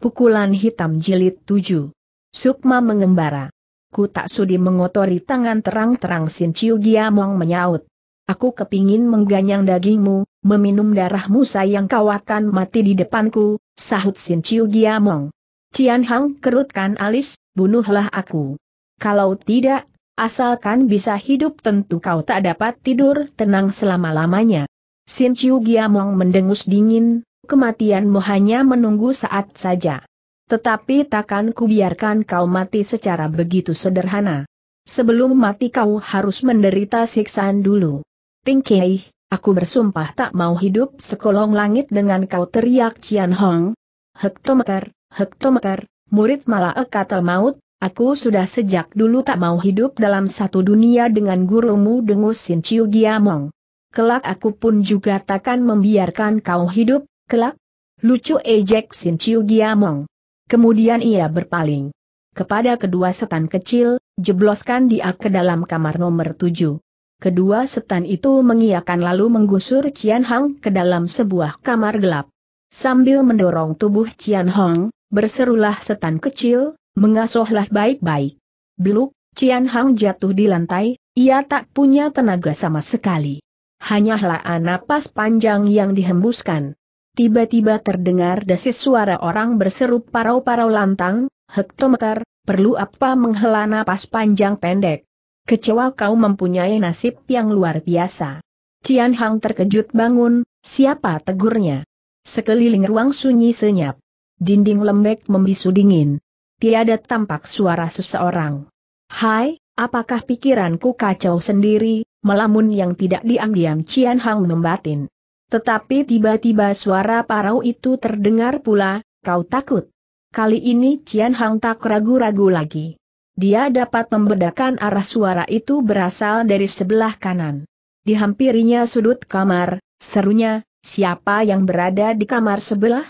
Pukulan hitam jilid 7. Sukma mengembara. Ku tak sudi mengotori tangan terang-terang Sin Chiu Giamong menyaut. Aku kepingin mengganyang dagingmu, meminum darahmu sayang kau akan mati di depanku, sahut Sin Chiu Giamong. Cian Hang kerutkan alis, bunuhlah aku. Kalau tidak, asalkan bisa hidup tentu kau tak dapat tidur tenang selama-lamanya. Sin Chiu Giamong mendengus dingin, kematianmu hanya menunggu saat saja. Tetapi takkan kubiarkan kau mati secara begitu sederhana. Sebelum mati kau harus menderita siksaan dulu. Tingkei, aku bersumpah tak mau hidup sekolong langit dengan kau teriak Cian Hong. Hektometer, hektometer, murid malah ekatel maut, aku sudah sejak dulu tak mau hidup dalam satu dunia dengan gurumu Dengusin Sin Chiu Giamong. Kelak aku pun juga takkan membiarkan kau hidup, Kelak, lucu ejek Sin Chiu Giamong. Kemudian ia berpaling. Kepada kedua setan kecil, jebloskan dia ke dalam kamar nomor tujuh. Kedua setan itu mengiakan lalu menggusur Cian Hang ke dalam sebuah kamar gelap. Sambil mendorong tubuh Cian Hang, berserulah setan kecil, mengasuhlah baik-baik. beluk Cian Hang jatuh di lantai, ia tak punya tenaga sama sekali. Hanyalah helaan napas panjang yang dihembuskan tiba-tiba terdengar desis suara orang berseru parau-parau lantang, hektometer, perlu apa menghela napas panjang pendek. Kecewa kau mempunyai nasib yang luar biasa. Cian Hang terkejut bangun, siapa tegurnya? Sekeliling ruang sunyi senyap. Dinding lembek membisu dingin. Tiada tampak suara seseorang. Hai, apakah pikiranku kacau sendiri, melamun yang tidak diam-diam Cian Hang membatin. Tetapi tiba-tiba suara parau itu terdengar pula, kau takut. Kali ini Cian Hang tak ragu-ragu lagi. Dia dapat membedakan arah suara itu berasal dari sebelah kanan. Dihampirinya sudut kamar, serunya, siapa yang berada di kamar sebelah?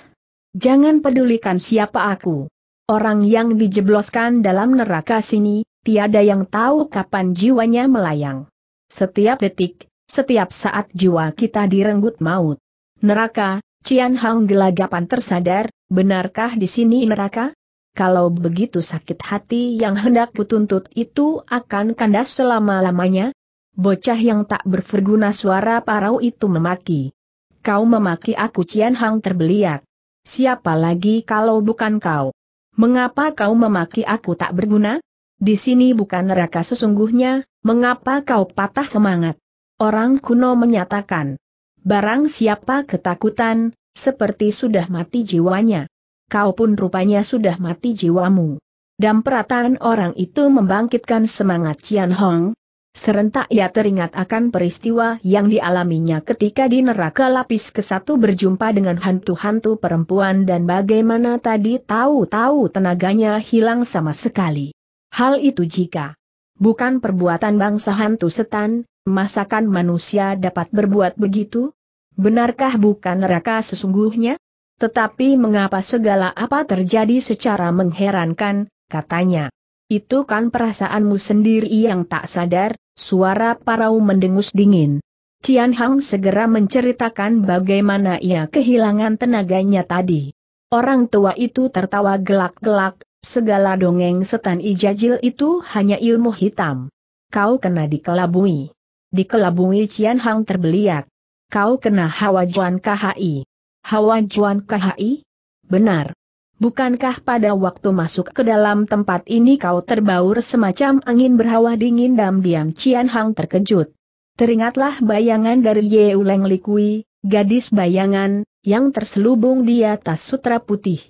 Jangan pedulikan siapa aku. Orang yang dijebloskan dalam neraka sini, tiada yang tahu kapan jiwanya melayang. Setiap detik, setiap saat jiwa kita direnggut maut. Neraka, Cian Hang gelagapan tersadar, benarkah di sini neraka? Kalau begitu sakit hati yang hendak kutuntut itu akan kandas selama-lamanya? Bocah yang tak berferguna suara parau itu memaki. Kau memaki aku Cian Hang terbeliak. Siapa lagi kalau bukan kau? Mengapa kau memaki aku tak berguna? Di sini bukan neraka sesungguhnya, mengapa kau patah semangat? Orang kuno menyatakan, barang siapa ketakutan, seperti sudah mati jiwanya. Kau pun rupanya sudah mati jiwamu. Dan perataan orang itu membangkitkan semangat Cian Hong. Serentak ia teringat akan peristiwa yang dialaminya ketika di neraka lapis ke kesatu berjumpa dengan hantu-hantu perempuan dan bagaimana tadi tahu-tahu tenaganya hilang sama sekali. Hal itu jika bukan perbuatan bangsa hantu setan, masakan manusia dapat berbuat begitu? Benarkah bukan neraka sesungguhnya? Tetapi mengapa segala apa terjadi secara mengherankan, katanya. Itu kan perasaanmu sendiri yang tak sadar, suara parau mendengus dingin. Cian Hang segera menceritakan bagaimana ia kehilangan tenaganya tadi. Orang tua itu tertawa gelak-gelak, segala dongeng setan ijajil itu hanya ilmu hitam. Kau kena dikelabui dikelabui Cian Hang terbeliak. Kau kena Hawa Juan KHI. Hawa Juan KHI? Benar. Bukankah pada waktu masuk ke dalam tempat ini kau terbaur semacam angin berhawa dingin dan diam Cian Hang terkejut. Teringatlah bayangan dari Ye Uleng Likui, gadis bayangan, yang terselubung di atas sutra putih.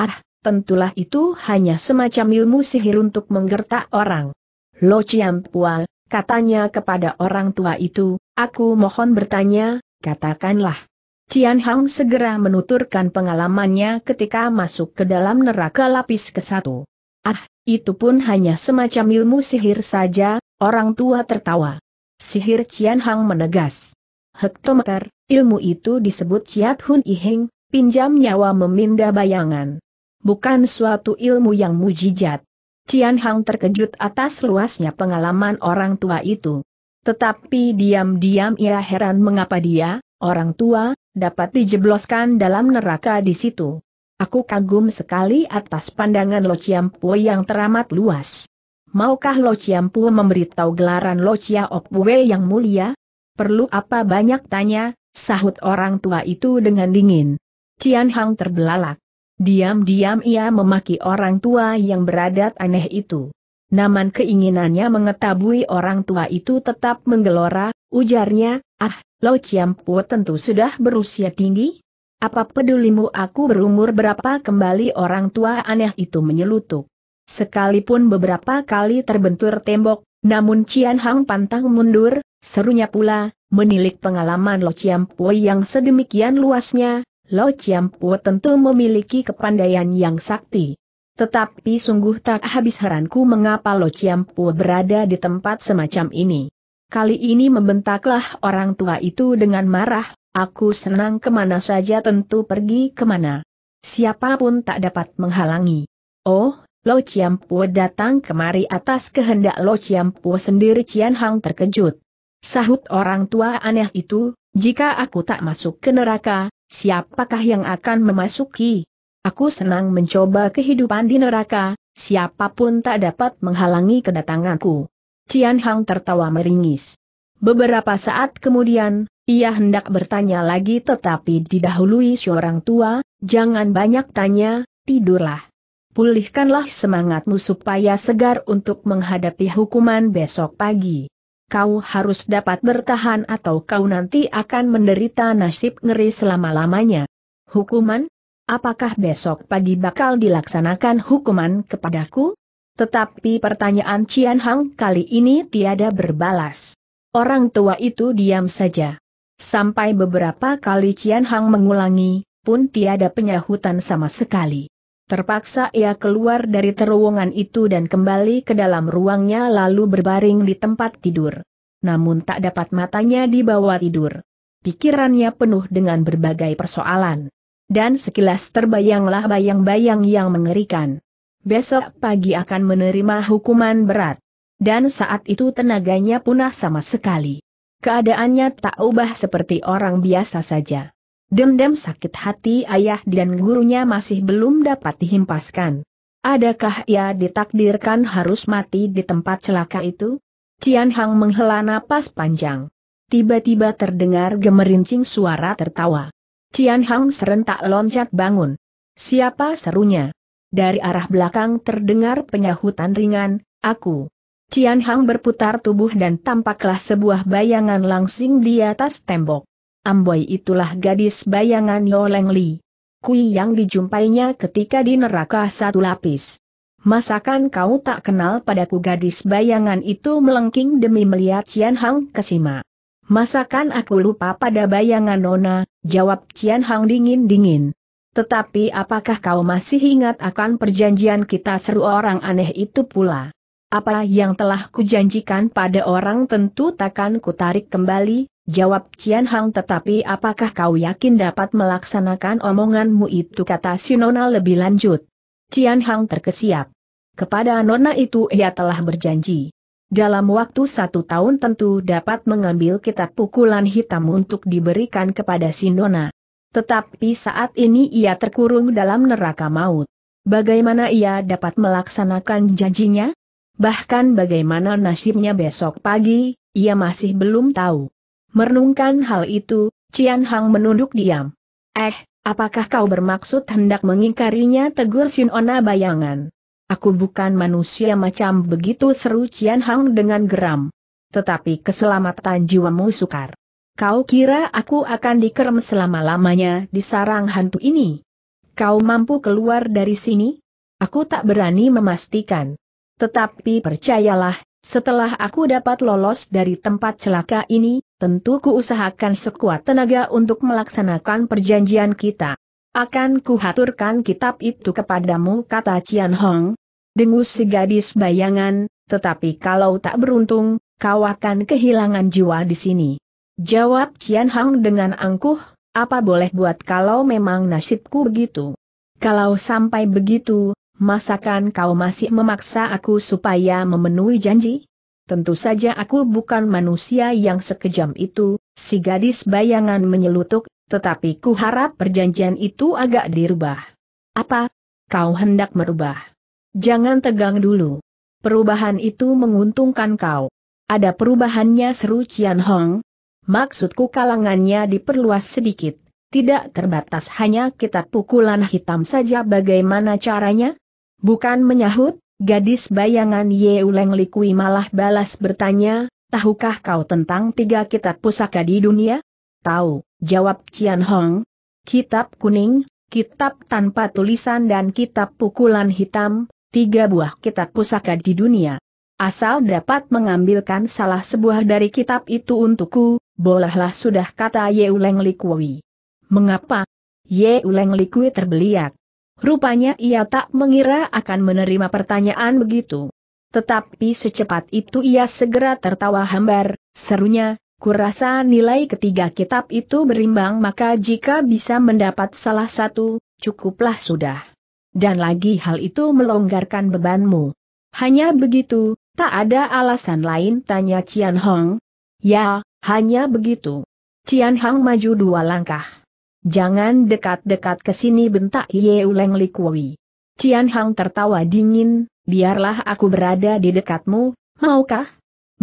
Ah, tentulah itu hanya semacam ilmu sihir untuk menggertak orang. Lo Ciam Pual, katanya kepada orang tua itu, aku mohon bertanya, katakanlah. Cian Hang segera menuturkan pengalamannya ketika masuk ke dalam neraka lapis ke satu. Ah, itu pun hanya semacam ilmu sihir saja, orang tua tertawa. Sihir Cian Hang menegas. Hektometer, ilmu itu disebut Ciat Hun Iheng, pinjam nyawa meminda bayangan. Bukan suatu ilmu yang mujijat. Cian Hang terkejut atas luasnya pengalaman orang tua itu. Tetapi diam-diam ia heran mengapa dia, orang tua, dapat dijebloskan dalam neraka di situ. Aku kagum sekali atas pandangan Lo Chiam Po yang teramat luas. Maukah Lo Chiam Po memberitahu gelaran Lo Chia Op Opwe yang mulia? Perlu apa banyak tanya, sahut orang tua itu dengan dingin. Cian Hang terbelalak. Diam-diam ia memaki orang tua yang beradat aneh itu. Namun keinginannya mengetahui orang tua itu tetap menggelora, ujarnya, ah, Lo Ciampu tentu sudah berusia tinggi? Apa pedulimu aku berumur berapa kembali orang tua aneh itu menyelutuk. Sekalipun beberapa kali terbentur tembok, namun Cian Hang pantang mundur, serunya pula, menilik pengalaman Lo Ciampu yang sedemikian luasnya, Lo Chiampu tentu memiliki kepandaian yang sakti. Tetapi sungguh tak habis heranku mengapa Lo Chiampu berada di tempat semacam ini. Kali ini membentaklah orang tua itu dengan marah, aku senang kemana saja tentu pergi kemana. Siapapun tak dapat menghalangi. Oh, Lo Chiampu datang kemari atas kehendak Lo Chiampu sendiri Cian Hang terkejut. Sahut orang tua aneh itu, jika aku tak masuk ke neraka, siapakah yang akan memasuki? Aku senang mencoba kehidupan di neraka, siapapun tak dapat menghalangi kedatanganku. Cian Hang tertawa meringis. Beberapa saat kemudian, ia hendak bertanya lagi tetapi didahului seorang tua, jangan banyak tanya, tidurlah. Pulihkanlah semangatmu supaya segar untuk menghadapi hukuman besok pagi kau harus dapat bertahan atau kau nanti akan menderita nasib ngeri selama-lamanya. Hukuman? Apakah besok pagi bakal dilaksanakan hukuman kepadaku? Tetapi pertanyaan Cian Hang kali ini tiada berbalas. Orang tua itu diam saja. Sampai beberapa kali Cian Hang mengulangi, pun tiada penyahutan sama sekali. Terpaksa ia keluar dari terowongan itu dan kembali ke dalam ruangnya lalu berbaring di tempat tidur. Namun tak dapat matanya dibawa tidur. Pikirannya penuh dengan berbagai persoalan. Dan sekilas terbayanglah bayang-bayang yang mengerikan. Besok pagi akan menerima hukuman berat. Dan saat itu tenaganya punah sama sekali. Keadaannya tak ubah seperti orang biasa saja. Dendam sakit hati ayah dan gurunya masih belum dapat dihimpaskan. Adakah ia ditakdirkan harus mati di tempat celaka itu? Cian Hang menghela napas panjang. Tiba-tiba terdengar gemerincing suara tertawa. Cian Hang serentak loncat bangun. Siapa serunya? Dari arah belakang terdengar penyahutan ringan, aku. Cian Hang berputar tubuh dan tampaklah sebuah bayangan langsing di atas tembok. Amboi itulah gadis bayangan Yoleng Li. Kui yang dijumpainya ketika di neraka satu lapis. Masakan kau tak kenal padaku gadis bayangan itu melengking demi melihat Cian Hang kesima. Masakan aku lupa pada bayangan Nona, jawab Cian Hang dingin-dingin. Tetapi apakah kau masih ingat akan perjanjian kita seru orang aneh itu pula? Apa yang telah kujanjikan pada orang tentu takkan kutarik kembali, Jawab Cian Hang tetapi apakah kau yakin dapat melaksanakan omonganmu itu kata si Nona lebih lanjut. Cian Hang terkesiap. Kepada Nona itu ia telah berjanji. Dalam waktu satu tahun tentu dapat mengambil kitab pukulan hitam untuk diberikan kepada si Nona. Tetapi saat ini ia terkurung dalam neraka maut. Bagaimana ia dapat melaksanakan janjinya? Bahkan bagaimana nasibnya besok pagi, ia masih belum tahu. Merenungkan hal itu, Cian Hang menunduk diam. Eh, apakah kau bermaksud hendak mengingkarinya tegur Ona bayangan? Aku bukan manusia macam begitu seru Cian Hang dengan geram. Tetapi keselamatan jiwamu sukar. Kau kira aku akan dikerem selama-lamanya di sarang hantu ini? Kau mampu keluar dari sini? Aku tak berani memastikan. Tetapi percayalah, setelah aku dapat lolos dari tempat celaka ini, tentu ku usahakan sekuat tenaga untuk melaksanakan perjanjian kita. Akan kuhaturkan kitab itu kepadamu kata Cian Hong. Dengus si gadis bayangan, tetapi kalau tak beruntung, kau akan kehilangan jiwa di sini. Jawab Cian Hong dengan angkuh, apa boleh buat kalau memang nasibku begitu. Kalau sampai begitu, masakan kau masih memaksa aku supaya memenuhi janji? Tentu saja aku bukan manusia yang sekejam itu, si gadis bayangan menyelutuk, tetapi ku harap perjanjian itu agak dirubah. Apa? Kau hendak merubah? Jangan tegang dulu. Perubahan itu menguntungkan kau. Ada perubahannya seru Cian Hong. Maksudku kalangannya diperluas sedikit, tidak terbatas hanya kita pukulan hitam saja bagaimana caranya? Bukan menyahut, Gadis bayangan Yeuleng Likui malah balas bertanya, tahukah kau tentang tiga kitab pusaka di dunia? Tahu, jawab Cian Hong. Kitab kuning, kitab tanpa tulisan dan kitab pukulan hitam, tiga buah kitab pusaka di dunia. Asal dapat mengambilkan salah sebuah dari kitab itu untukku, bolehlah sudah kata Yeuleng Likui. Mengapa? Yeuleng Likui terbeliak. Rupanya ia tak mengira akan menerima pertanyaan begitu. Tetapi secepat itu ia segera tertawa hambar, serunya, kurasa nilai ketiga kitab itu berimbang maka jika bisa mendapat salah satu, cukuplah sudah. Dan lagi hal itu melonggarkan bebanmu. Hanya begitu, tak ada alasan lain tanya Cian Hong. Ya, hanya begitu. Cian Hong maju dua langkah. Jangan dekat-dekat ke sini bentak Ye Uleng Likui. Cian Hang tertawa dingin, biarlah aku berada di dekatmu, maukah?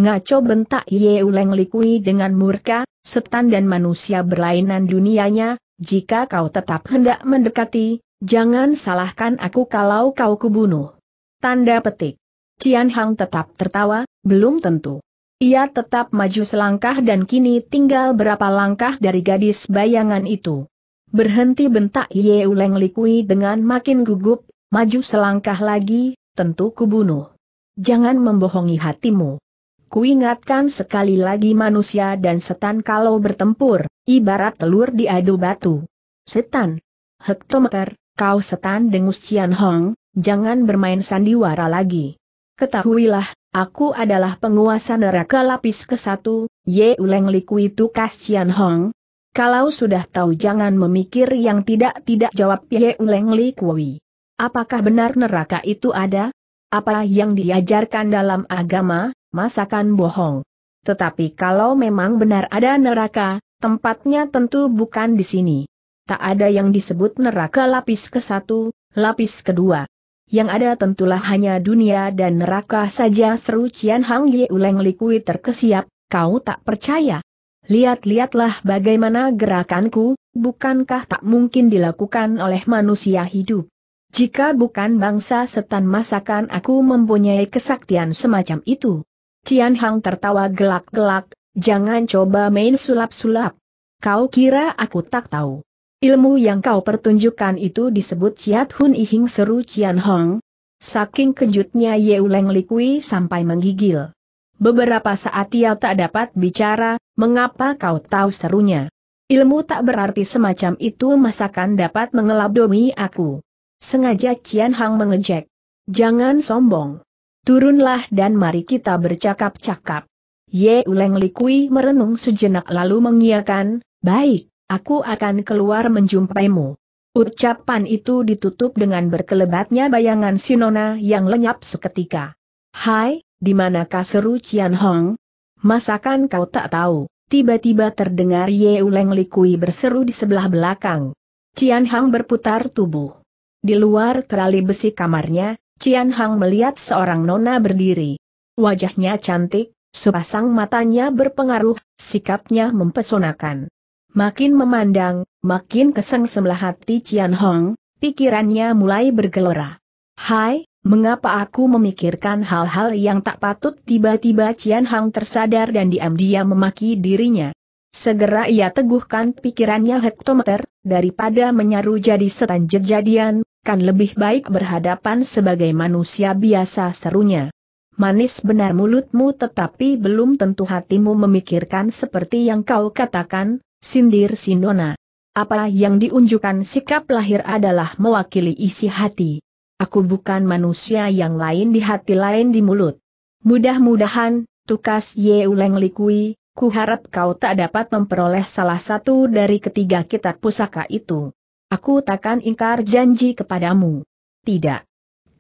Ngaco bentak Ye Uleng dengan murka, setan dan manusia berlainan dunianya, jika kau tetap hendak mendekati, jangan salahkan aku kalau kau kubunuh. Tanda petik. Cian Hang tetap tertawa, belum tentu. Ia tetap maju selangkah dan kini tinggal berapa langkah dari gadis bayangan itu. Berhenti bentak Ye Uleng Likui dengan makin gugup, maju selangkah lagi, tentu kubunuh. Jangan membohongi hatimu. Kuingatkan sekali lagi manusia dan setan kalau bertempur, ibarat telur diadu batu. Setan. Hektometer, kau setan dengus Cian Hong, jangan bermain sandiwara lagi. Ketahuilah, Aku adalah penguasa neraka lapis ke-1, Ye Uleng Likui Tukas Cian Hong. Kalau sudah tahu jangan memikir yang tidak-tidak jawab Ye Uleng Likui. Apakah benar neraka itu ada? Apa yang diajarkan dalam agama, masakan bohong. Tetapi kalau memang benar ada neraka, tempatnya tentu bukan di sini. Tak ada yang disebut neraka lapis ke-1, lapis kedua yang ada tentulah hanya dunia dan neraka saja seru Cian Hang Ye Uleng Likui terkesiap, kau tak percaya. Lihat-lihatlah bagaimana gerakanku, bukankah tak mungkin dilakukan oleh manusia hidup. Jika bukan bangsa setan masakan aku mempunyai kesaktian semacam itu. Cian Hang tertawa gelak-gelak, jangan coba main sulap-sulap. Kau kira aku tak tahu? Ilmu yang kau pertunjukkan itu disebut Ciat Hun Ihing seru Cian Hong. Saking kejutnya Ye Uleng Likui sampai menggigil. Beberapa saat ia tak dapat bicara, mengapa kau tahu serunya? Ilmu tak berarti semacam itu masakan dapat mengelabdomi aku. Sengaja Cian Hang mengejek. Jangan sombong. Turunlah dan mari kita bercakap-cakap. Ye Uleng Likui merenung sejenak lalu mengiakan, baik aku akan keluar menjumpaimu. Ucapan itu ditutup dengan berkelebatnya bayangan Sinona yang lenyap seketika. Hai, di manakah seru Cian Hong? Masakan kau tak tahu? Tiba-tiba terdengar Ye Uleng Likui berseru di sebelah belakang. Cian Hang berputar tubuh. Di luar terali besi kamarnya, Cian Hang melihat seorang nona berdiri. Wajahnya cantik, sepasang matanya berpengaruh, sikapnya mempesonakan. Makin memandang, makin kesengsem hati Cian Hong, pikirannya mulai bergelora. Hai, mengapa aku memikirkan hal-hal yang tak patut tiba-tiba Cian Hong tersadar dan diam-diam memaki dirinya. Segera ia teguhkan pikirannya hektometer, daripada menyaru jadi setan jejadian, kan lebih baik berhadapan sebagai manusia biasa serunya. Manis benar mulutmu tetapi belum tentu hatimu memikirkan seperti yang kau katakan, Sindir Sindona. Apa yang diunjukkan sikap lahir adalah mewakili isi hati. Aku bukan manusia yang lain di hati lain di mulut. Mudah-mudahan, tukas Ye Yeuleng Likui, ku harap kau tak dapat memperoleh salah satu dari ketiga kitab pusaka itu. Aku takkan ingkar janji kepadamu. Tidak.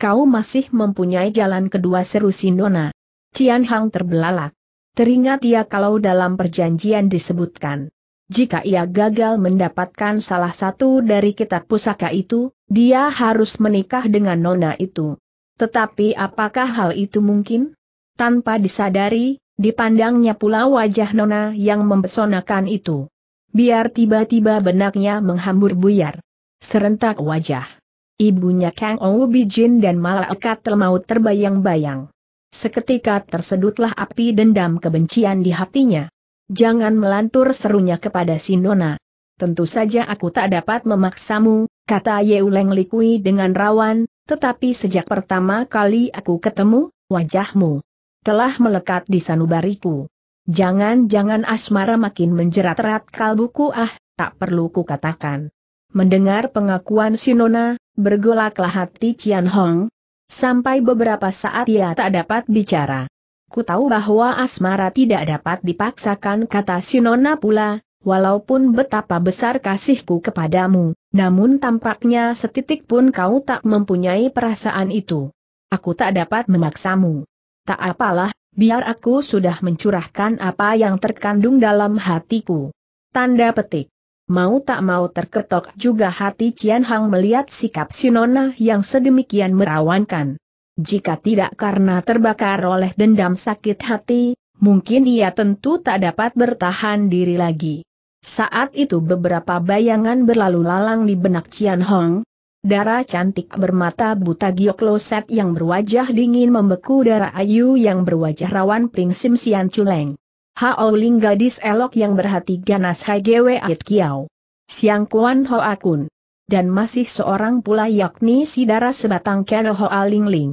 Kau masih mempunyai jalan kedua seru Sindona. Cian Hang terbelalak. Teringat ia kalau dalam perjanjian disebutkan jika ia gagal mendapatkan salah satu dari kitab pusaka itu, dia harus menikah dengan nona itu. Tetapi apakah hal itu mungkin? Tanpa disadari, dipandangnya pula wajah nona yang mempesonakan itu. Biar tiba-tiba benaknya menghambur buyar. Serentak wajah. Ibunya Kang Bijin dan malaikat termaut terbayang-bayang. Seketika tersedutlah api dendam kebencian di hatinya. Jangan melantur serunya kepada si Tentu saja aku tak dapat memaksamu, kata Yeuleng Likui dengan rawan, tetapi sejak pertama kali aku ketemu, wajahmu telah melekat di sanubariku. Jangan-jangan asmara makin menjerat erat kalbuku ah, tak perlu ku katakan. Mendengar pengakuan Sinona, bergolaklah hati Cian Hong. Sampai beberapa saat ia tak dapat bicara. Ku tahu bahwa asmara tidak dapat dipaksakan kata Sinona pula, walaupun betapa besar kasihku kepadamu, namun tampaknya setitik pun kau tak mempunyai perasaan itu. Aku tak dapat memaksamu. Tak apalah, biar aku sudah mencurahkan apa yang terkandung dalam hatiku. Tanda petik. Mau tak mau terketok juga hati Cian Hang melihat sikap Sinona yang sedemikian merawankan. Jika tidak karena terbakar oleh dendam sakit hati, mungkin ia tentu tak dapat bertahan diri lagi. Saat itu beberapa bayangan berlalu lalang di benak Cian Hong. Darah cantik bermata buta Giok Set yang berwajah dingin membeku darah Ayu yang berwajah rawan prinsip Sim Sian Chuleng. Hao Ling gadis elok yang berhati ganas Hai Gwe Ait Kiao. Siang Kuan Ho Akun. Dan masih seorang pula yakni si darah sebatang Kero Hoa Ling Ling.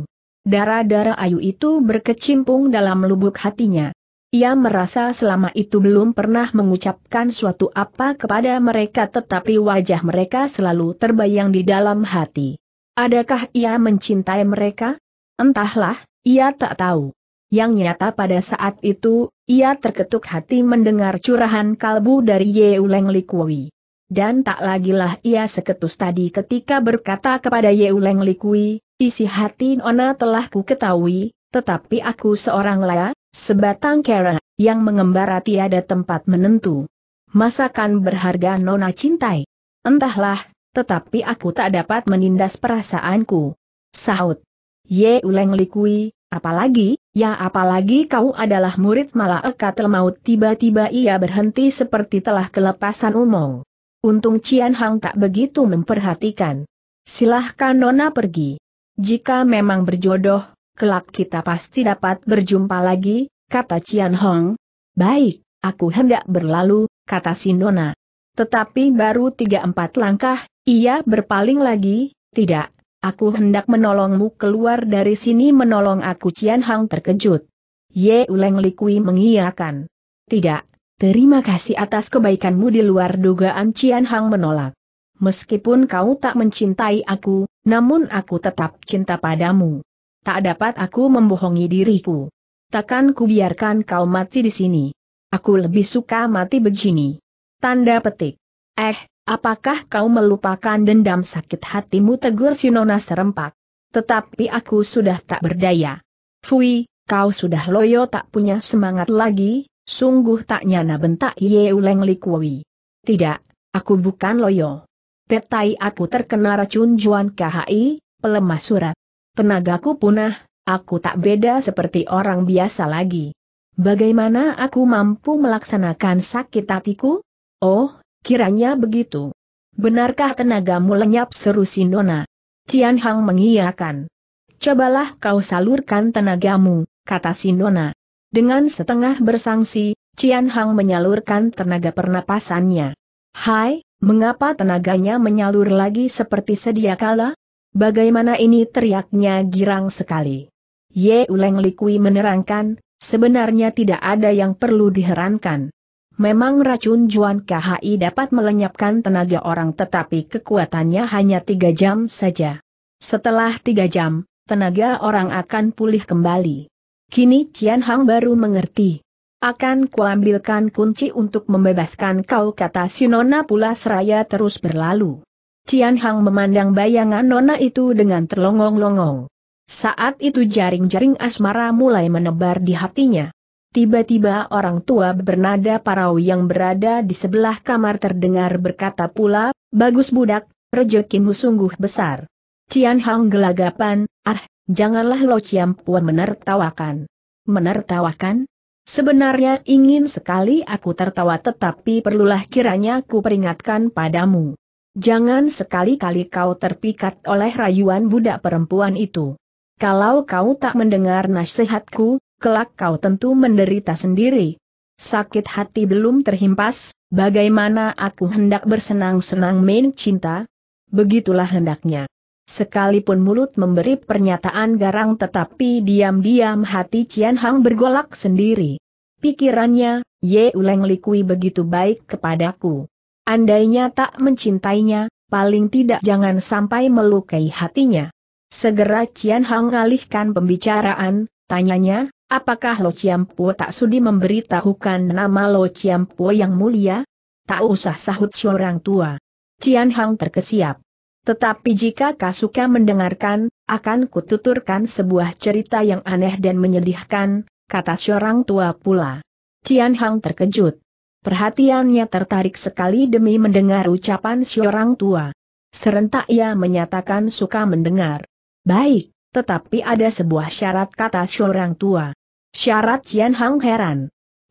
Darah-darah Ayu itu berkecimpung dalam lubuk hatinya. Ia merasa selama itu belum pernah mengucapkan suatu apa kepada mereka tetapi wajah mereka selalu terbayang di dalam hati. Adakah ia mencintai mereka? Entahlah, ia tak tahu. Yang nyata pada saat itu, ia terketuk hati mendengar curahan kalbu dari Yeuleng Likui. Dan tak lagilah ia seketus tadi ketika berkata kepada Yeuleng Likui, Isi hati Nona telah ku ketahui, tetapi aku seorang laya, sebatang kera, yang mengembara tiada tempat menentu. Masakan berharga Nona cintai. Entahlah, tetapi aku tak dapat menindas perasaanku. Sahut. Ye uleng likui, apalagi, ya apalagi kau adalah murid malah malaikatul maut tiba-tiba ia berhenti seperti telah kelepasan umong. Untung Cian Hang tak begitu memperhatikan. Silahkan Nona pergi. Jika memang berjodoh, kelak kita pasti dapat berjumpa lagi, kata Cian Hong. Baik, aku hendak berlalu, kata Sinona. Tetapi baru tiga empat langkah, ia berpaling lagi, tidak, aku hendak menolongmu keluar dari sini menolong aku Cian Hang terkejut. Ye Uleng Likui mengiyakan. Tidak, terima kasih atas kebaikanmu di luar dugaan Cian Hang menolak. Meskipun kau tak mencintai aku, namun aku tetap cinta padamu. Tak dapat aku membohongi diriku. Takkan ku biarkan kau mati di sini. Aku lebih suka mati begini. Tanda petik. Eh, apakah kau melupakan dendam sakit hatimu tegur Sinona serempak? Tetapi aku sudah tak berdaya. Fui, kau sudah loyo tak punya semangat lagi, sungguh tak nyana bentak Yeuleng Likui. Tidak, aku bukan loyo. Tetai aku terkena racun Juan KHI, pelemah surat. Tenagaku punah, aku tak beda seperti orang biasa lagi. Bagaimana aku mampu melaksanakan sakit hatiku? Oh, kiranya begitu. Benarkah tenagamu lenyap seru Sinona? Cian Hang mengiyakan. Cobalah kau salurkan tenagamu, kata Sinona. Dengan setengah bersangsi, Cian Hang menyalurkan tenaga pernapasannya. Hai, Mengapa tenaganya menyalur lagi seperti sedia kala? Bagaimana ini teriaknya girang sekali. Ye Uleng Likui menerangkan, sebenarnya tidak ada yang perlu diherankan. Memang racun Juan KHI dapat melenyapkan tenaga orang tetapi kekuatannya hanya tiga jam saja. Setelah tiga jam, tenaga orang akan pulih kembali. Kini Cian Hang baru mengerti. Akan kuambilkan kunci untuk membebaskan kau kata si Nona pula seraya terus berlalu. Cian Hang memandang bayangan Nona itu dengan terlongong-longong. Saat itu jaring-jaring asmara mulai menebar di hatinya. Tiba-tiba orang tua bernada parau yang berada di sebelah kamar terdengar berkata pula, Bagus budak, rejekimu sungguh besar. Cian Hang gelagapan, ah, janganlah Lo Ciam Puan menertawakan. Menertawakan? Sebenarnya ingin sekali aku tertawa tetapi perlulah kiranya ku peringatkan padamu. Jangan sekali-kali kau terpikat oleh rayuan budak perempuan itu. Kalau kau tak mendengar nasihatku, kelak kau tentu menderita sendiri. Sakit hati belum terhimpas, bagaimana aku hendak bersenang-senang main cinta? Begitulah hendaknya. Sekalipun mulut memberi pernyataan garang tetapi diam-diam hati Cian Hang bergolak sendiri. Pikirannya, Ye Uleng Likui begitu baik kepadaku. Andainya tak mencintainya, paling tidak jangan sampai melukai hatinya. Segera Cian Hang alihkan pembicaraan, tanyanya, apakah Lo Ciampo tak sudi memberitahukan nama Lo Ciampo yang mulia? Tak usah sahut seorang tua. Cian Hang terkesiap. Tetapi jika kau suka mendengarkan, akan kututurkan sebuah cerita yang aneh dan menyedihkan, kata seorang tua pula. Cian Hang terkejut. Perhatiannya tertarik sekali demi mendengar ucapan seorang tua. Serentak ia menyatakan suka mendengar. Baik, tetapi ada sebuah syarat kata seorang tua. Syarat Cian Hang heran.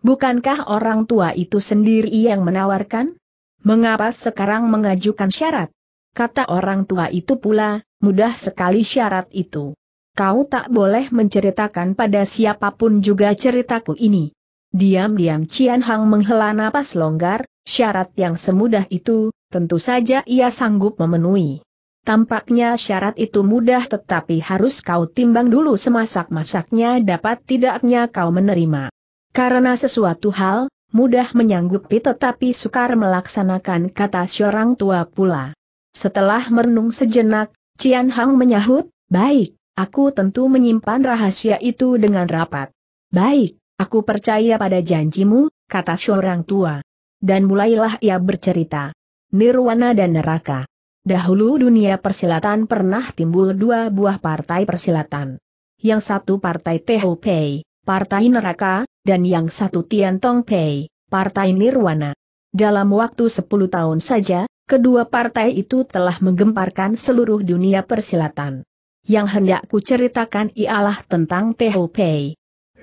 Bukankah orang tua itu sendiri yang menawarkan? Mengapa sekarang mengajukan syarat? Kata orang tua itu pula, mudah sekali syarat itu. Kau tak boleh menceritakan pada siapapun juga ceritaku ini. Diam-diam Cian Hang menghela napas longgar, syarat yang semudah itu, tentu saja ia sanggup memenuhi. Tampaknya syarat itu mudah tetapi harus kau timbang dulu semasak-masaknya dapat tidaknya kau menerima. Karena sesuatu hal, mudah menyanggupi tetapi sukar melaksanakan kata seorang tua pula. Setelah merenung sejenak, Cian Hang menyahut, baik, aku tentu menyimpan rahasia itu dengan rapat. Baik, aku percaya pada janjimu, kata seorang tua. Dan mulailah ia bercerita. Nirwana dan neraka. Dahulu dunia persilatan pernah timbul dua buah partai persilatan. Yang satu partai Teho Pei, partai neraka, dan yang satu Tian Tong Pei, partai nirwana. Dalam waktu sepuluh tahun saja, Kedua partai itu telah menggemparkan seluruh dunia persilatan. Yang hendak ku ceritakan ialah tentang THP.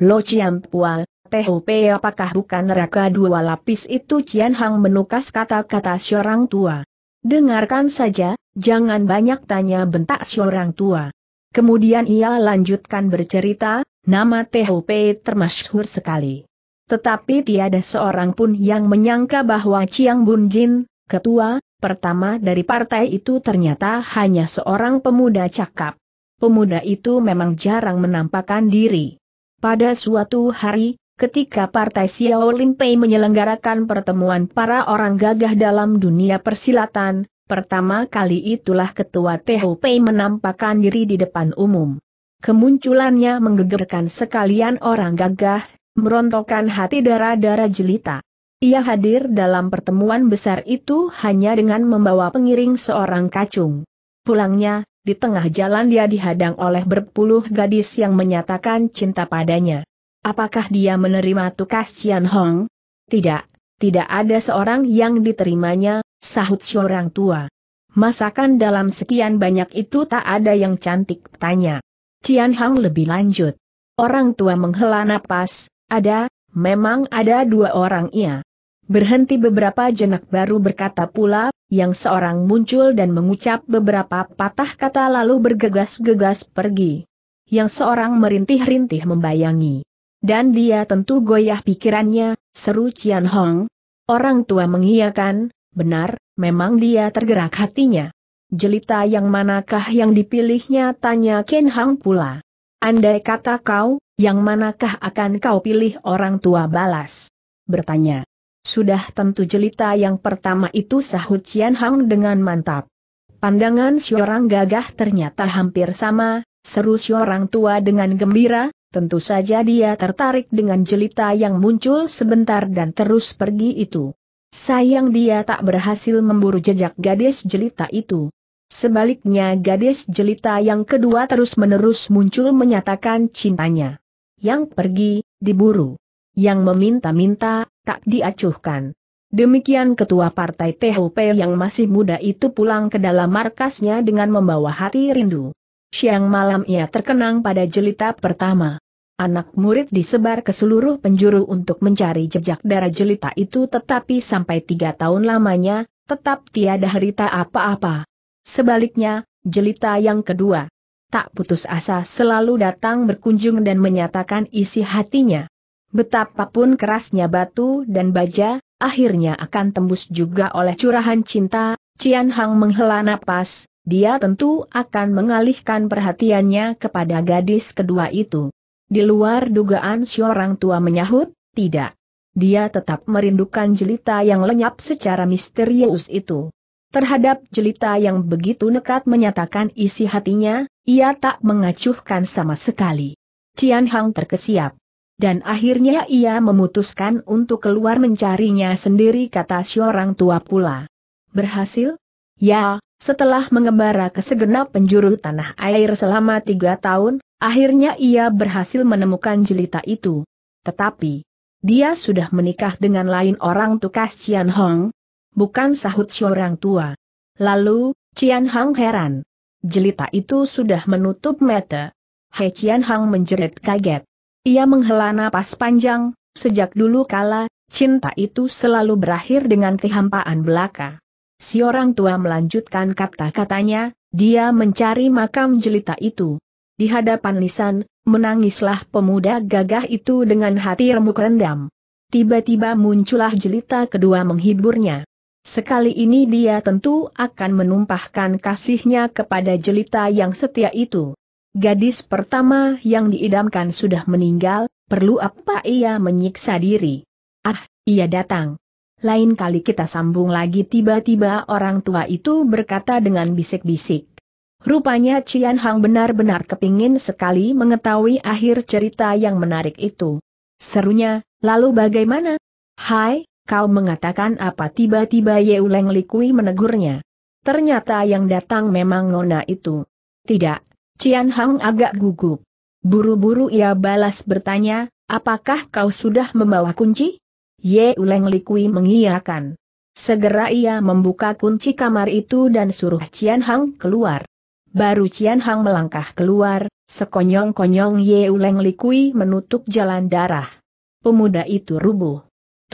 Lo Chiam Pua, apakah bukan neraka dua lapis itu Cian Hang menukas kata-kata seorang tua. Dengarkan saja, jangan banyak tanya bentak seorang tua. Kemudian ia lanjutkan bercerita, nama THP termasyhur sekali. Tetapi tiada seorang pun yang menyangka bahwa Chiang Bun Jin, ketua, pertama dari partai itu ternyata hanya seorang pemuda cakap. Pemuda itu memang jarang menampakkan diri. Pada suatu hari, ketika Partai Xiao Limpei menyelenggarakan pertemuan para orang gagah dalam dunia persilatan, pertama kali itulah ketua Pei menampakkan diri di depan umum. Kemunculannya menggegerkan sekalian orang gagah, merontokkan hati darah-darah jelita. Ia hadir dalam pertemuan besar itu hanya dengan membawa pengiring seorang kacung. Pulangnya, di tengah jalan dia dihadang oleh berpuluh gadis yang menyatakan cinta padanya. Apakah dia menerima tukas Cian Hong? Tidak, tidak ada seorang yang diterimanya, sahut seorang tua. Masakan dalam sekian banyak itu tak ada yang cantik, tanya. Cian Hong lebih lanjut. Orang tua menghela napas, ada, Memang ada dua orang ia. Berhenti beberapa jenak baru berkata pula, yang seorang muncul dan mengucap beberapa patah kata lalu bergegas-gegas pergi. Yang seorang merintih-rintih membayangi. Dan dia tentu goyah pikirannya, seru Cian Hong. Orang tua mengiyakan, benar, memang dia tergerak hatinya. Jelita yang manakah yang dipilihnya tanya Ken Hang pula. Andai kata kau, yang manakah akan kau pilih orang tua balas? Bertanya. Sudah tentu jelita yang pertama itu sahut Cian Hang dengan mantap. Pandangan orang gagah ternyata hampir sama, seru orang tua dengan gembira, tentu saja dia tertarik dengan jelita yang muncul sebentar dan terus pergi itu. Sayang dia tak berhasil memburu jejak gadis jelita itu. Sebaliknya gadis jelita yang kedua terus-menerus muncul menyatakan cintanya yang pergi, diburu. Yang meminta-minta, tak diacuhkan. Demikian ketua partai THP yang masih muda itu pulang ke dalam markasnya dengan membawa hati rindu. Siang malam ia terkenang pada jelita pertama. Anak murid disebar ke seluruh penjuru untuk mencari jejak darah jelita itu tetapi sampai tiga tahun lamanya, tetap tiada herita apa-apa. Sebaliknya, jelita yang kedua, tak putus asa selalu datang berkunjung dan menyatakan isi hatinya. Betapapun kerasnya batu dan baja, akhirnya akan tembus juga oleh curahan cinta, Cian Hang menghela napas, dia tentu akan mengalihkan perhatiannya kepada gadis kedua itu. Di luar dugaan si orang tua menyahut, tidak. Dia tetap merindukan jelita yang lenyap secara misterius itu. Terhadap jelita yang begitu nekat menyatakan isi hatinya, ia tak mengacuhkan sama sekali. Cian Hang terkesiap. Dan akhirnya ia memutuskan untuk keluar mencarinya sendiri kata seorang tua pula. Berhasil? Ya, setelah mengembara ke segenap penjuru tanah air selama tiga tahun, akhirnya ia berhasil menemukan jelita itu. Tetapi, dia sudah menikah dengan lain orang tukas Cian Hong, bukan sahut seorang tua. Lalu, Cian Hang heran. Jelita itu sudah menutup mata. He Cian Hang menjerit kaget. Ia menghela napas panjang, sejak dulu kala, cinta itu selalu berakhir dengan kehampaan belaka. Si orang tua melanjutkan kata-katanya, dia mencari makam jelita itu. Di hadapan lisan, menangislah pemuda gagah itu dengan hati remuk rendam. Tiba-tiba muncullah jelita kedua menghiburnya. Sekali ini dia tentu akan menumpahkan kasihnya kepada jelita yang setia itu. Gadis pertama yang diidamkan sudah meninggal, perlu apa ia menyiksa diri? Ah, ia datang. Lain kali kita sambung lagi tiba-tiba orang tua itu berkata dengan bisik-bisik. Rupanya Cian Hang benar-benar kepingin sekali mengetahui akhir cerita yang menarik itu. Serunya, lalu bagaimana? Hai, Kau mengatakan apa tiba-tiba Yeuleng Likui menegurnya. Ternyata yang datang memang Nona itu. Tidak, Cian Hang agak gugup. Buru-buru ia balas bertanya, apakah kau sudah membawa kunci? Ye Uleng Likui mengiyakan. Segera ia membuka kunci kamar itu dan suruh Cian Hang keluar. Baru Cian Hang melangkah keluar, sekonyong-konyong Ye Uleng Likui menutup jalan darah. Pemuda itu rubuh.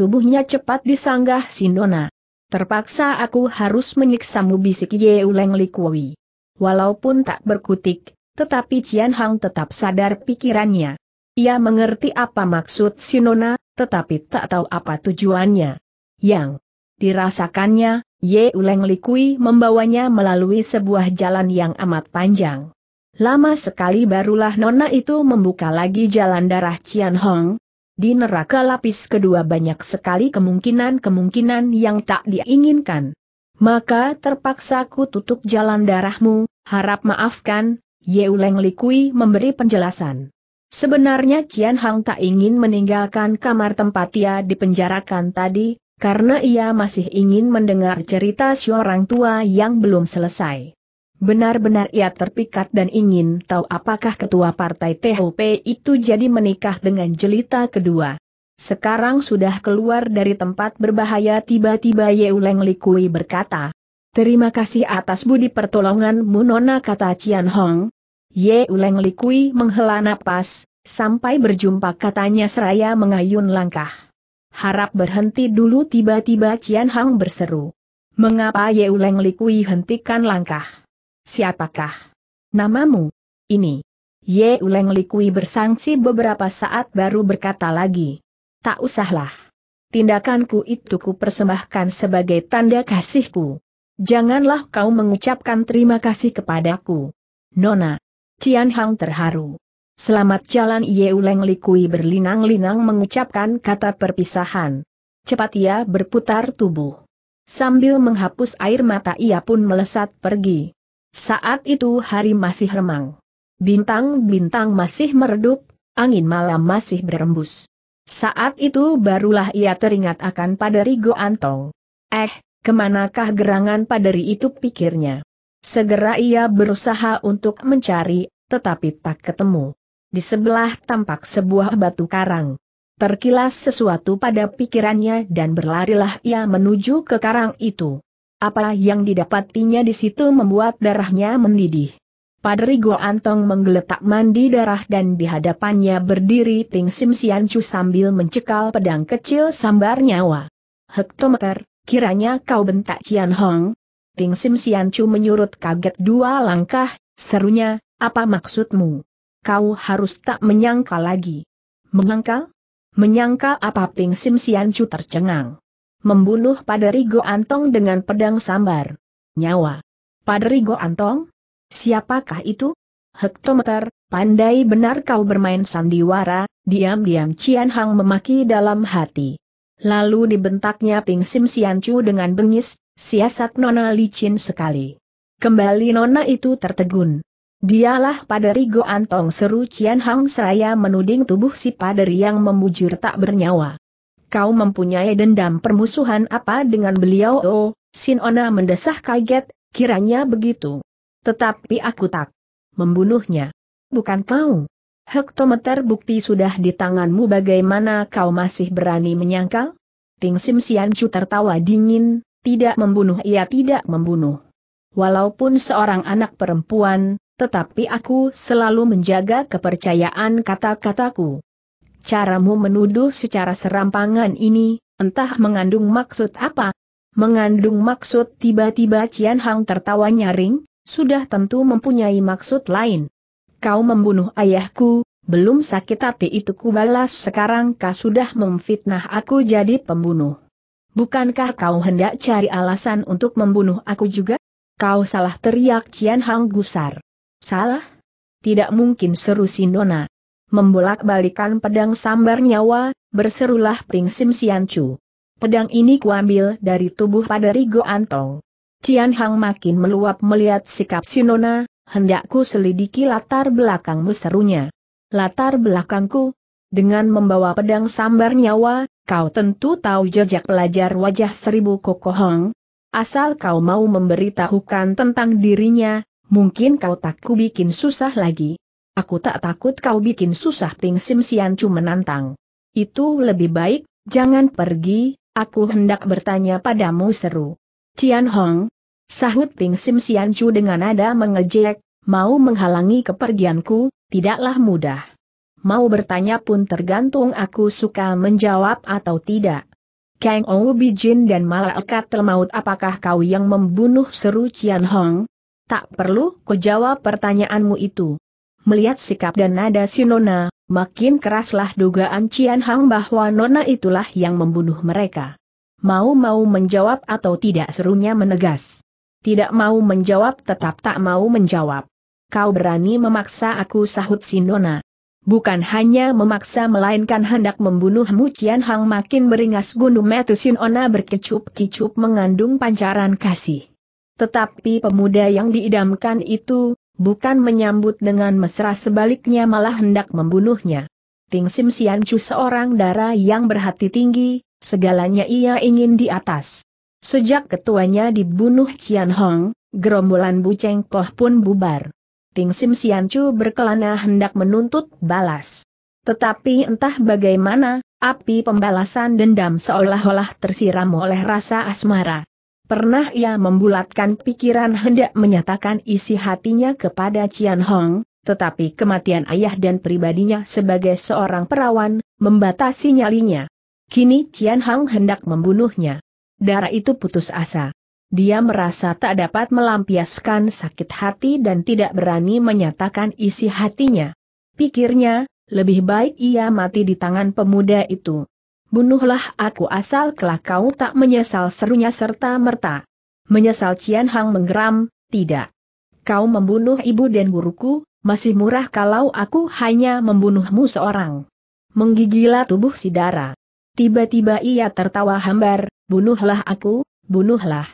Tubuhnya cepat disanggah Sindona. Terpaksa aku harus menyiksamu bisik Ye Uleng Likui. Walaupun tak berkutik, tetapi Cian Hang tetap sadar pikirannya. Ia mengerti apa maksud Sinona, tetapi tak tahu apa tujuannya. Yang dirasakannya, Ye Uleng Likui membawanya melalui sebuah jalan yang amat panjang. Lama sekali barulah Nona itu membuka lagi jalan darah Cian Hong, di neraka lapis kedua banyak sekali kemungkinan-kemungkinan yang tak diinginkan. Maka terpaksa ku tutup jalan darahmu, harap maafkan, Yeuleng Likui memberi penjelasan. Sebenarnya Cian Hang tak ingin meninggalkan kamar tempat ia dipenjarakan tadi, karena ia masih ingin mendengar cerita seorang tua yang belum selesai. Benar-benar ia terpikat dan ingin tahu apakah ketua partai TOP itu jadi menikah dengan jelita kedua. Sekarang sudah keluar dari tempat berbahaya tiba-tiba Yeuleng Likui berkata. Terima kasih atas budi pertolonganmu Nona kata Cian Hong. Uleng Likui menghela napas, sampai berjumpa katanya seraya mengayun langkah. Harap berhenti dulu tiba-tiba Cian Hong berseru. Mengapa Uleng Likui hentikan langkah? Siapakah? Namamu? Ini. Ye Uleng Likui bersangsi beberapa saat baru berkata lagi. Tak usahlah. Tindakanku itu ku persembahkan sebagai tanda kasihku. Janganlah kau mengucapkan terima kasih kepadaku. Nona. Cian Hang terharu. Selamat jalan Ye Uleng Likui berlinang-linang mengucapkan kata perpisahan. Cepat ia berputar tubuh. Sambil menghapus air mata ia pun melesat pergi. Saat itu hari masih remang. Bintang-bintang masih meredup, angin malam masih berembus. Saat itu barulah ia teringat akan Go Antong. Eh, kemanakah gerangan Paderi itu pikirnya. Segera ia berusaha untuk mencari, tetapi tak ketemu. Di sebelah tampak sebuah batu karang. Terkilas sesuatu pada pikirannya dan berlarilah ia menuju ke karang itu. Apa yang didapatinya di situ membuat darahnya mendidih. Padri Go Antong menggeletak mandi darah dan di hadapannya berdiri Ping Sim Sian Chu sambil mencekal pedang kecil sambar nyawa. Hektometer, kiranya kau bentak Cian Hong. Ping Sim Sian Chu menyurut kaget dua langkah, serunya, apa maksudmu? Kau harus tak menyangka lagi. Menyangka? Menyangka apa Ping Sim Sian Chu tercengang membunuh Paderigo Antong dengan pedang sambar. Nyawa. Paderigo Antong? Siapakah itu? Hektometer, pandai benar kau bermain sandiwara, diam-diam Cian Hang memaki dalam hati. Lalu dibentaknya Ping Sim Sian Chu dengan bengis, siasat Nona licin sekali. Kembali Nona itu tertegun. Dialah Paderigo Antong seru Cian Hang seraya menuding tubuh si Paderi yang membujur tak bernyawa kau mempunyai dendam permusuhan apa dengan beliau? Oh, Sinona mendesah kaget, kiranya begitu. Tetapi aku tak membunuhnya. Bukan kau. Hektometer bukti sudah di tanganmu bagaimana kau masih berani menyangkal? Ting Sim Sian tertawa dingin, tidak membunuh ia tidak membunuh. Walaupun seorang anak perempuan, tetapi aku selalu menjaga kepercayaan kata-kataku. Caramu menuduh secara serampangan ini, entah mengandung maksud apa. Mengandung maksud tiba-tiba Cian Hang tertawa nyaring, sudah tentu mempunyai maksud lain. Kau membunuh ayahku, belum sakit hati itu kubalas sekarang kau sudah memfitnah aku jadi pembunuh. Bukankah kau hendak cari alasan untuk membunuh aku juga? Kau salah teriak Cian Hang gusar. Salah? Tidak mungkin seru Sindona. Membolak-balikan pedang sambar nyawa, berserulah Ping Sim Sian Chu. Pedang ini kuambil dari tubuh pada Rigo Antong. Cian Hang makin meluap melihat sikap Sinona, hendakku selidiki latar belakangmu serunya. Latar belakangku? Dengan membawa pedang sambar nyawa, kau tentu tahu jejak pelajar wajah seribu kokohong. Asal kau mau memberitahukan tentang dirinya, mungkin kau tak kubikin susah lagi. Aku tak takut kau bikin susah Ping Sim Sian Chu menantang. Itu lebih baik, jangan pergi, aku hendak bertanya padamu seru. Cian Hong, sahut Ping Sim Sian Chu dengan nada mengejek, mau menghalangi kepergianku, tidaklah mudah. Mau bertanya pun tergantung aku suka menjawab atau tidak. Kang Ou Bijin dan Malakat Telmaut apakah kau yang membunuh seru Cian Hong? Tak perlu kau jawab pertanyaanmu itu. Melihat sikap dan nada si Nona, makin keraslah dugaan Cian Hang bahwa Nona itulah yang membunuh mereka. Mau-mau menjawab atau tidak serunya menegas. Tidak mau menjawab tetap tak mau menjawab. Kau berani memaksa aku sahut si Nona. Bukan hanya memaksa melainkan hendak membunuhmu Cian Hang makin beringas gunung metu si Nona berkecup kecup mengandung pancaran kasih. Tetapi pemuda yang diidamkan itu, bukan menyambut dengan mesra sebaliknya malah hendak membunuhnya. Ping Sim Sian Chu seorang dara yang berhati tinggi, segalanya ia ingin di atas. Sejak ketuanya dibunuh Cian Hong, gerombolan Bu Cheng Poh pun bubar. Ping Sim Sian Chu berkelana hendak menuntut balas. Tetapi entah bagaimana, api pembalasan dendam seolah-olah tersiram oleh rasa asmara. Pernah ia membulatkan pikiran hendak menyatakan isi hatinya kepada Cian Hong, tetapi kematian ayah dan pribadinya sebagai seorang perawan, membatasi nyalinya. Kini Cian Hong hendak membunuhnya. Darah itu putus asa. Dia merasa tak dapat melampiaskan sakit hati dan tidak berani menyatakan isi hatinya. Pikirnya, lebih baik ia mati di tangan pemuda itu. Bunuhlah aku asal kelak kau tak menyesal serunya serta merta. Menyesal Cian Hang menggeram, tidak. Kau membunuh ibu dan guruku, masih murah kalau aku hanya membunuhmu seorang. Menggigilah tubuh si Dara. Tiba-tiba ia tertawa hambar, bunuhlah aku, bunuhlah.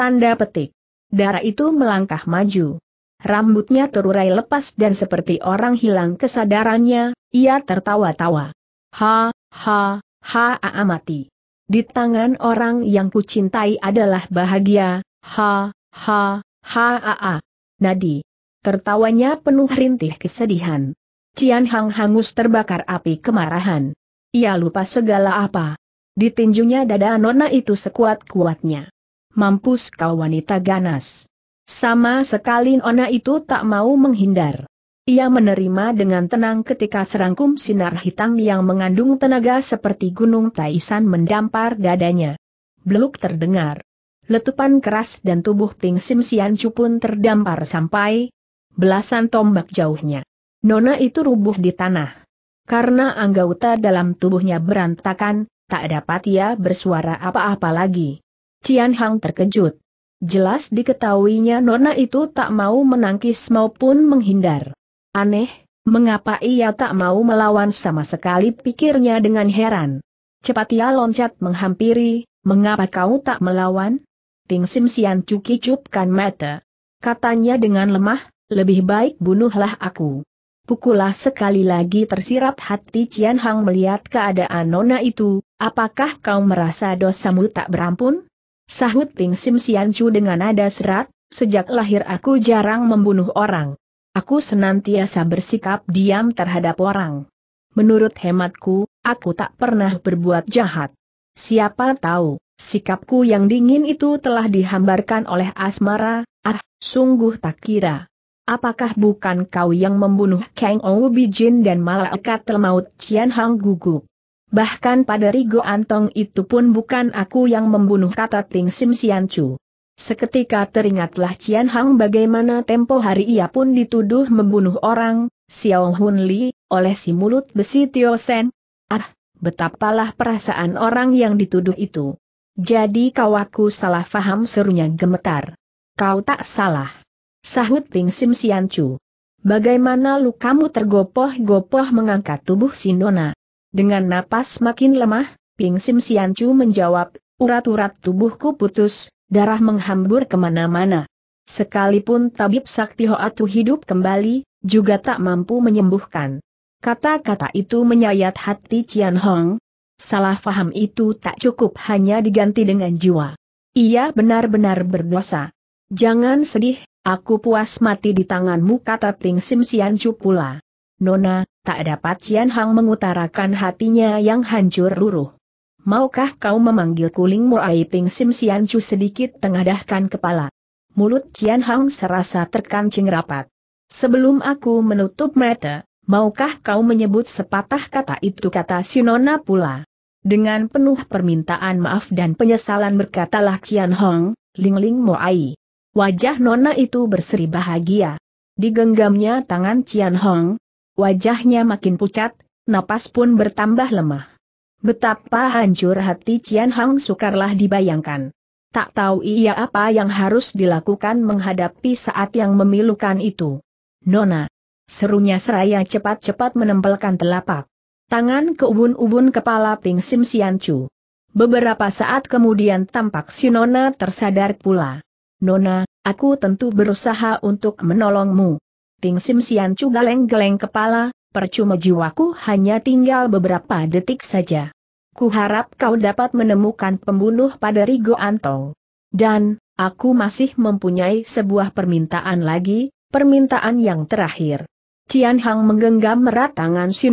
Tanda petik. Dara itu melangkah maju. Rambutnya terurai lepas dan seperti orang hilang kesadarannya, ia tertawa-tawa. Ha, ha, Ha, amati. Di tangan orang yang kucintai adalah bahagia, ha, ha, ha, a, a. Nadi. Tertawanya penuh rintih kesedihan. Cian Hang hangus terbakar api kemarahan. Ia lupa segala apa. Ditinjunya dada nona itu sekuat-kuatnya. Mampus kau wanita ganas. Sama sekali nona itu tak mau menghindar. Ia menerima dengan tenang ketika serangkum sinar hitam yang mengandung tenaga seperti gunung Taisan mendampar dadanya. Beluk terdengar. Letupan keras dan tubuh Ping Sim Sian Chu pun terdampar sampai belasan tombak jauhnya. Nona itu rubuh di tanah. Karena anggota dalam tubuhnya berantakan, tak dapat ia bersuara apa-apa lagi. Cian Hang terkejut. Jelas diketahuinya Nona itu tak mau menangkis maupun menghindar. Aneh, mengapa ia tak mau melawan sama sekali pikirnya dengan heran. Cepat ia loncat menghampiri, mengapa kau tak melawan? Ping Sim Sian cuki-cupkan mata. Katanya dengan lemah, lebih baik bunuhlah aku. pukullah sekali lagi tersirat hati Cian Hang melihat keadaan Nona itu, apakah kau merasa dosamu tak berampun? Sahut Ping Sim Sian Chu dengan nada serat, sejak lahir aku jarang membunuh orang. Aku senantiasa bersikap diam terhadap orang. Menurut hematku, aku tak pernah berbuat jahat. Siapa tahu, sikapku yang dingin itu telah dihambarkan oleh asmara, ah, sungguh tak kira. Apakah bukan kau yang membunuh Kang Ou Bijin dan malaikat telmaut Cian Hang gugup? Bahkan pada Rigo Antong itu pun bukan aku yang membunuh kata Ting Sim Sian Chu. Seketika teringatlah Cian Hang bagaimana tempo hari ia pun dituduh membunuh orang, Xiao Hun Li, oleh si mulut besi Tio Sen. Ah, betapalah perasaan orang yang dituduh itu. Jadi kau aku salah faham serunya gemetar. Kau tak salah. Sahut Ping Sim Sian Chu. Bagaimana lu kamu tergopoh-gopoh mengangkat tubuh Sinona? Dengan napas makin lemah, Ping Sim Sian Chu menjawab, urat-urat tubuhku putus, darah menghambur kemana-mana. Sekalipun tabib sakti Hoatu hidup kembali, juga tak mampu menyembuhkan. Kata-kata itu menyayat hati Cian Hong. Salah faham itu tak cukup hanya diganti dengan jiwa. Ia benar-benar berdosa. Jangan sedih, aku puas mati di tanganmu kata Ping Sim Sian Chu pula. Nona, tak dapat Cian Hong mengutarakan hatinya yang hancur luruh. Maukah kau memanggil kuling Moai Ping Sim Sian Chu sedikit tengadahkan kepala. Mulut Cian Hang serasa terkancing rapat. Sebelum aku menutup mata, maukah kau menyebut sepatah kata itu kata Sinona pula. Dengan penuh permintaan maaf dan penyesalan berkatalah Cian Hong, Ling Ling Moai. Wajah Nona itu berseri bahagia. Digenggamnya tangan Cian Hong. Wajahnya makin pucat, napas pun bertambah lemah. Betapa hancur hati Cian Hang sukarlah dibayangkan. Tak tahu ia apa yang harus dilakukan menghadapi saat yang memilukan itu. Nona. Serunya seraya cepat-cepat menempelkan telapak. Tangan ke ubun-ubun kepala Ping Sim Sian Chu. Beberapa saat kemudian tampak si Nona tersadar pula. Nona, aku tentu berusaha untuk menolongmu. Ping Sim Sian Chu geleng-geleng kepala, percuma jiwaku hanya tinggal beberapa detik saja. Kuharap kau dapat menemukan pembunuh pada Rigo Antong. Dan, aku masih mempunyai sebuah permintaan lagi, permintaan yang terakhir. Cian Hang menggenggam erat tangan si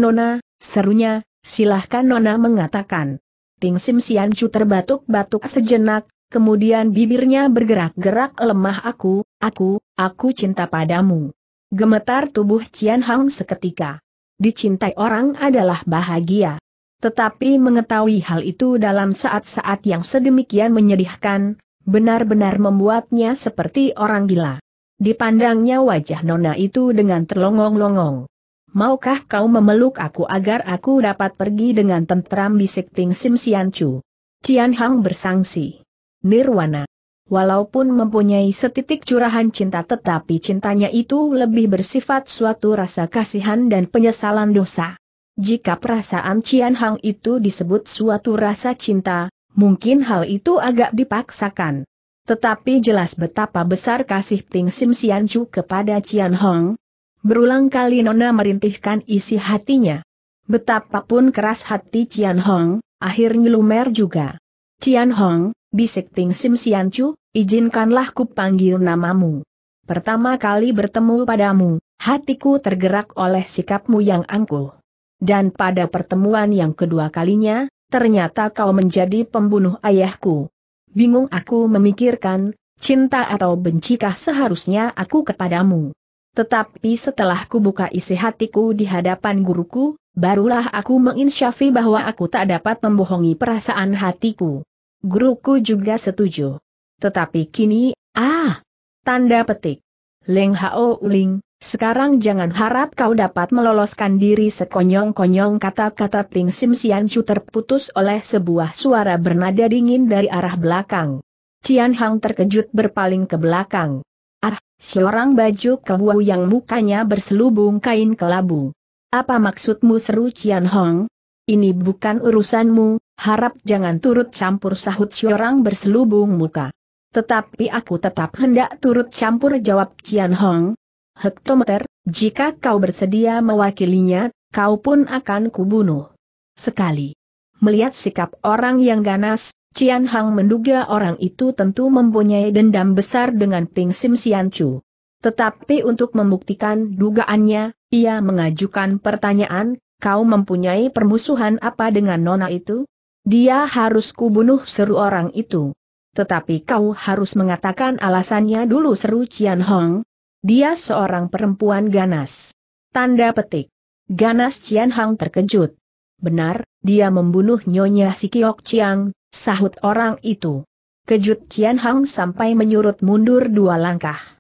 serunya, silahkan Nona mengatakan. Ping Sim Sian Chu terbatuk-batuk sejenak, kemudian bibirnya bergerak-gerak lemah aku, aku, aku cinta padamu. Gemetar tubuh Cian Hang seketika dicintai orang adalah bahagia. Tetapi mengetahui hal itu dalam saat-saat yang sedemikian menyedihkan, benar-benar membuatnya seperti orang gila. Dipandangnya wajah Nona itu dengan terlongong-longong. Maukah kau memeluk aku agar aku dapat pergi dengan tentram bisik Ting Sim Sian Chu? Cian Hang bersangsi. Nirwana. Walaupun mempunyai setitik curahan cinta tetapi cintanya itu lebih bersifat suatu rasa kasihan dan penyesalan dosa. Jika perasaan Cian Hang itu disebut suatu rasa cinta, mungkin hal itu agak dipaksakan. Tetapi jelas betapa besar kasih Ting Sim Sian Chu kepada Cian Hong. Berulang kali Nona merintihkan isi hatinya. Betapapun keras hati Cian Hong, akhirnya lumer juga. Cian Hong, bisik Ting Sim Sian Chu, izinkanlah ku panggil namamu. Pertama kali bertemu padamu, hatiku tergerak oleh sikapmu yang angkuh. Dan pada pertemuan yang kedua kalinya, ternyata kau menjadi pembunuh ayahku. Bingung aku memikirkan, cinta atau bencikah seharusnya aku kepadamu. Tetapi setelah ku buka isi hatiku di hadapan guruku, barulah aku menginsyafi bahwa aku tak dapat membohongi perasaan hatiku. Guruku juga setuju. Tetapi kini, ah, tanda petik. Leng Hao Uling, sekarang jangan harap kau dapat meloloskan diri sekonyong-konyong kata-kata Ping Sim Sian Chu terputus oleh sebuah suara bernada dingin dari arah belakang. Cian Hang terkejut berpaling ke belakang. Ah, seorang baju kebu yang mukanya berselubung kain kelabu. Apa maksudmu seru Cian Hong? Ini bukan urusanmu, Harap jangan turut campur sahut seorang berselubung muka. Tetapi aku tetap hendak turut campur jawab Cian Hong. Hektometer, jika kau bersedia mewakilinya, kau pun akan kubunuh. Sekali. Melihat sikap orang yang ganas, Cian Hong menduga orang itu tentu mempunyai dendam besar dengan Ping Sim Sian Chu. Tetapi untuk membuktikan dugaannya, ia mengajukan pertanyaan, kau mempunyai permusuhan apa dengan Nona itu? Dia harus kubunuh seru orang itu. Tetapi kau harus mengatakan alasannya dulu seru Cian Hong. Dia seorang perempuan ganas. Tanda petik. Ganas Cian Hong terkejut. Benar, dia membunuh Nyonya Si Kiok Chiang, sahut orang itu. Kejut Cian Hong sampai menyurut mundur dua langkah.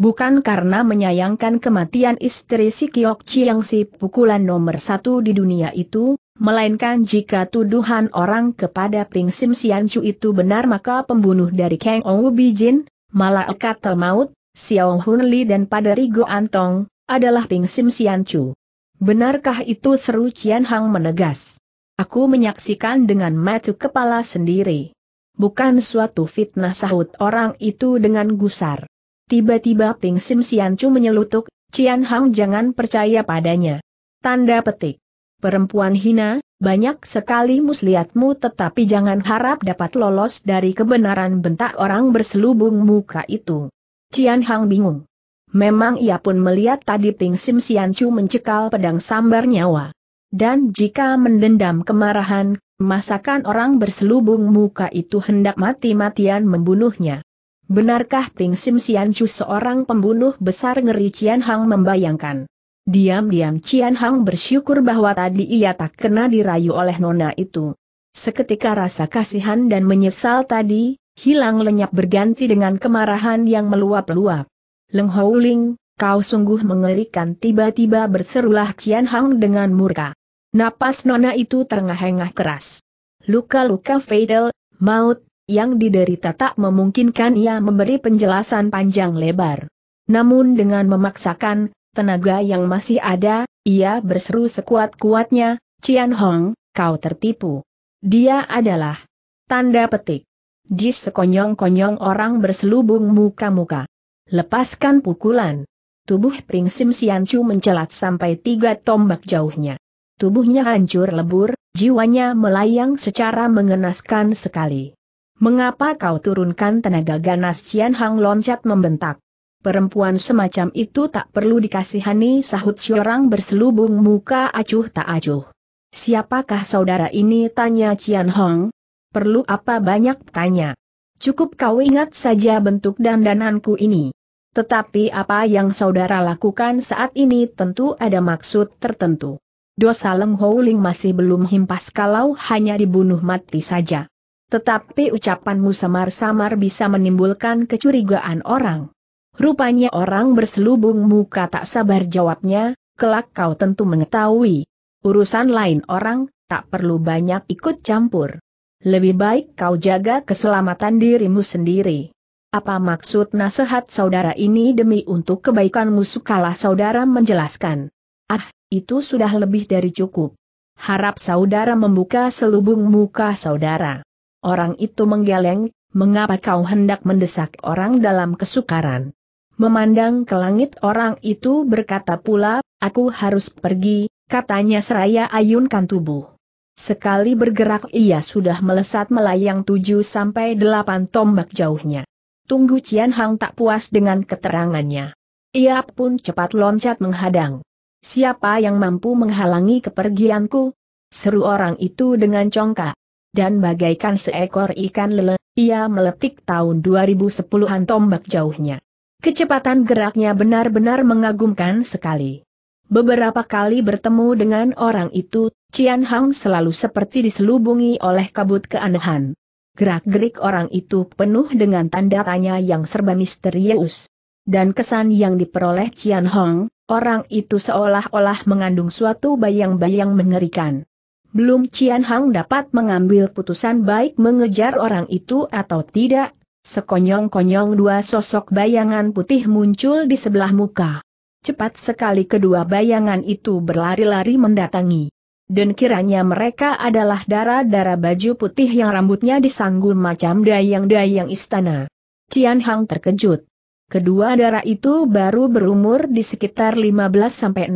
Bukan karena menyayangkan kematian istri si Kiok Chiang si pukulan nomor satu di dunia itu, melainkan jika tuduhan orang kepada Ping Sim Sian Chu itu benar maka pembunuh dari Kang Ong Bijin, Ekatel Maut, Xiao Hun Li dan pada Rigo Antong, adalah Ping Sim Sian Chu. Benarkah itu seru Cian Hang menegas? Aku menyaksikan dengan matu kepala sendiri. Bukan suatu fitnah sahut orang itu dengan gusar. Tiba-tiba Ping Sim Siancu menyelutuk, Cian Hang jangan percaya padanya. Tanda petik. Perempuan hina, banyak sekali muslihatmu tetapi jangan harap dapat lolos dari kebenaran bentak orang berselubung muka itu. Cian Hang bingung. Memang ia pun melihat tadi Ping Sim Siancu mencekal pedang sambar nyawa. Dan jika mendendam kemarahan, masakan orang berselubung muka itu hendak mati-matian membunuhnya. Benarkah Ting Sim Sian Chu seorang pembunuh besar ngeri Cian Hang membayangkan? Diam-diam Cian Hang bersyukur bahwa tadi ia tak kena dirayu oleh nona itu. Seketika rasa kasihan dan menyesal tadi, hilang lenyap berganti dengan kemarahan yang meluap-luap. Leng Houling, kau sungguh mengerikan tiba-tiba berserulah Cian Hang dengan murka. Napas nona itu terengah-engah keras. Luka-luka fatal, maut, yang diderita tak memungkinkan ia memberi penjelasan panjang lebar. Namun dengan memaksakan, tenaga yang masih ada, ia berseru sekuat-kuatnya, Cian Hong, kau tertipu. Dia adalah tanda petik. Jis sekonyong-konyong orang berselubung muka-muka. Lepaskan pukulan. Tubuh Pringsim Sim Siancu mencelat sampai tiga tombak jauhnya. Tubuhnya hancur lebur, jiwanya melayang secara mengenaskan sekali. Mengapa kau turunkan tenaga ganas Cian Hang loncat membentak? Perempuan semacam itu tak perlu dikasihani sahut seorang berselubung muka acuh tak acuh. Siapakah saudara ini tanya Cian Hong? Perlu apa banyak tanya? Cukup kau ingat saja bentuk dandananku ini. Tetapi apa yang saudara lakukan saat ini tentu ada maksud tertentu. Dosa Leng Houling masih belum himpas kalau hanya dibunuh mati saja. Tetapi ucapanmu samar-samar bisa menimbulkan kecurigaan orang. Rupanya orang berselubung muka tak sabar jawabnya, kelak kau tentu mengetahui. Urusan lain orang, tak perlu banyak ikut campur. Lebih baik kau jaga keselamatan dirimu sendiri. Apa maksud nasihat saudara ini demi untuk kebaikanmu sukalah saudara menjelaskan. Ah, itu sudah lebih dari cukup. Harap saudara membuka selubung muka saudara. Orang itu menggeleng, mengapa kau hendak mendesak orang dalam kesukaran? Memandang ke langit orang itu berkata pula, aku harus pergi, katanya seraya ayunkan tubuh. Sekali bergerak ia sudah melesat melayang tujuh sampai delapan tombak jauhnya. Tunggu Cian Hang tak puas dengan keterangannya. Ia pun cepat loncat menghadang. Siapa yang mampu menghalangi kepergianku? Seru orang itu dengan congkak dan bagaikan seekor ikan lele, ia meletik tahun 2010-an tombak jauhnya. Kecepatan geraknya benar-benar mengagumkan sekali. Beberapa kali bertemu dengan orang itu, Cian Hang selalu seperti diselubungi oleh kabut keanehan. Gerak-gerik orang itu penuh dengan tanda tanya yang serba misterius. Dan kesan yang diperoleh Cian Hong, orang itu seolah-olah mengandung suatu bayang-bayang mengerikan. Belum Cian Hang dapat mengambil putusan baik mengejar orang itu atau tidak, sekonyong-konyong dua sosok bayangan putih muncul di sebelah muka. Cepat sekali kedua bayangan itu berlari-lari mendatangi. Dan kiranya mereka adalah darah-darah baju putih yang rambutnya disanggul macam dayang-dayang istana. Cian Hang terkejut. Kedua darah itu baru berumur di sekitar 15-16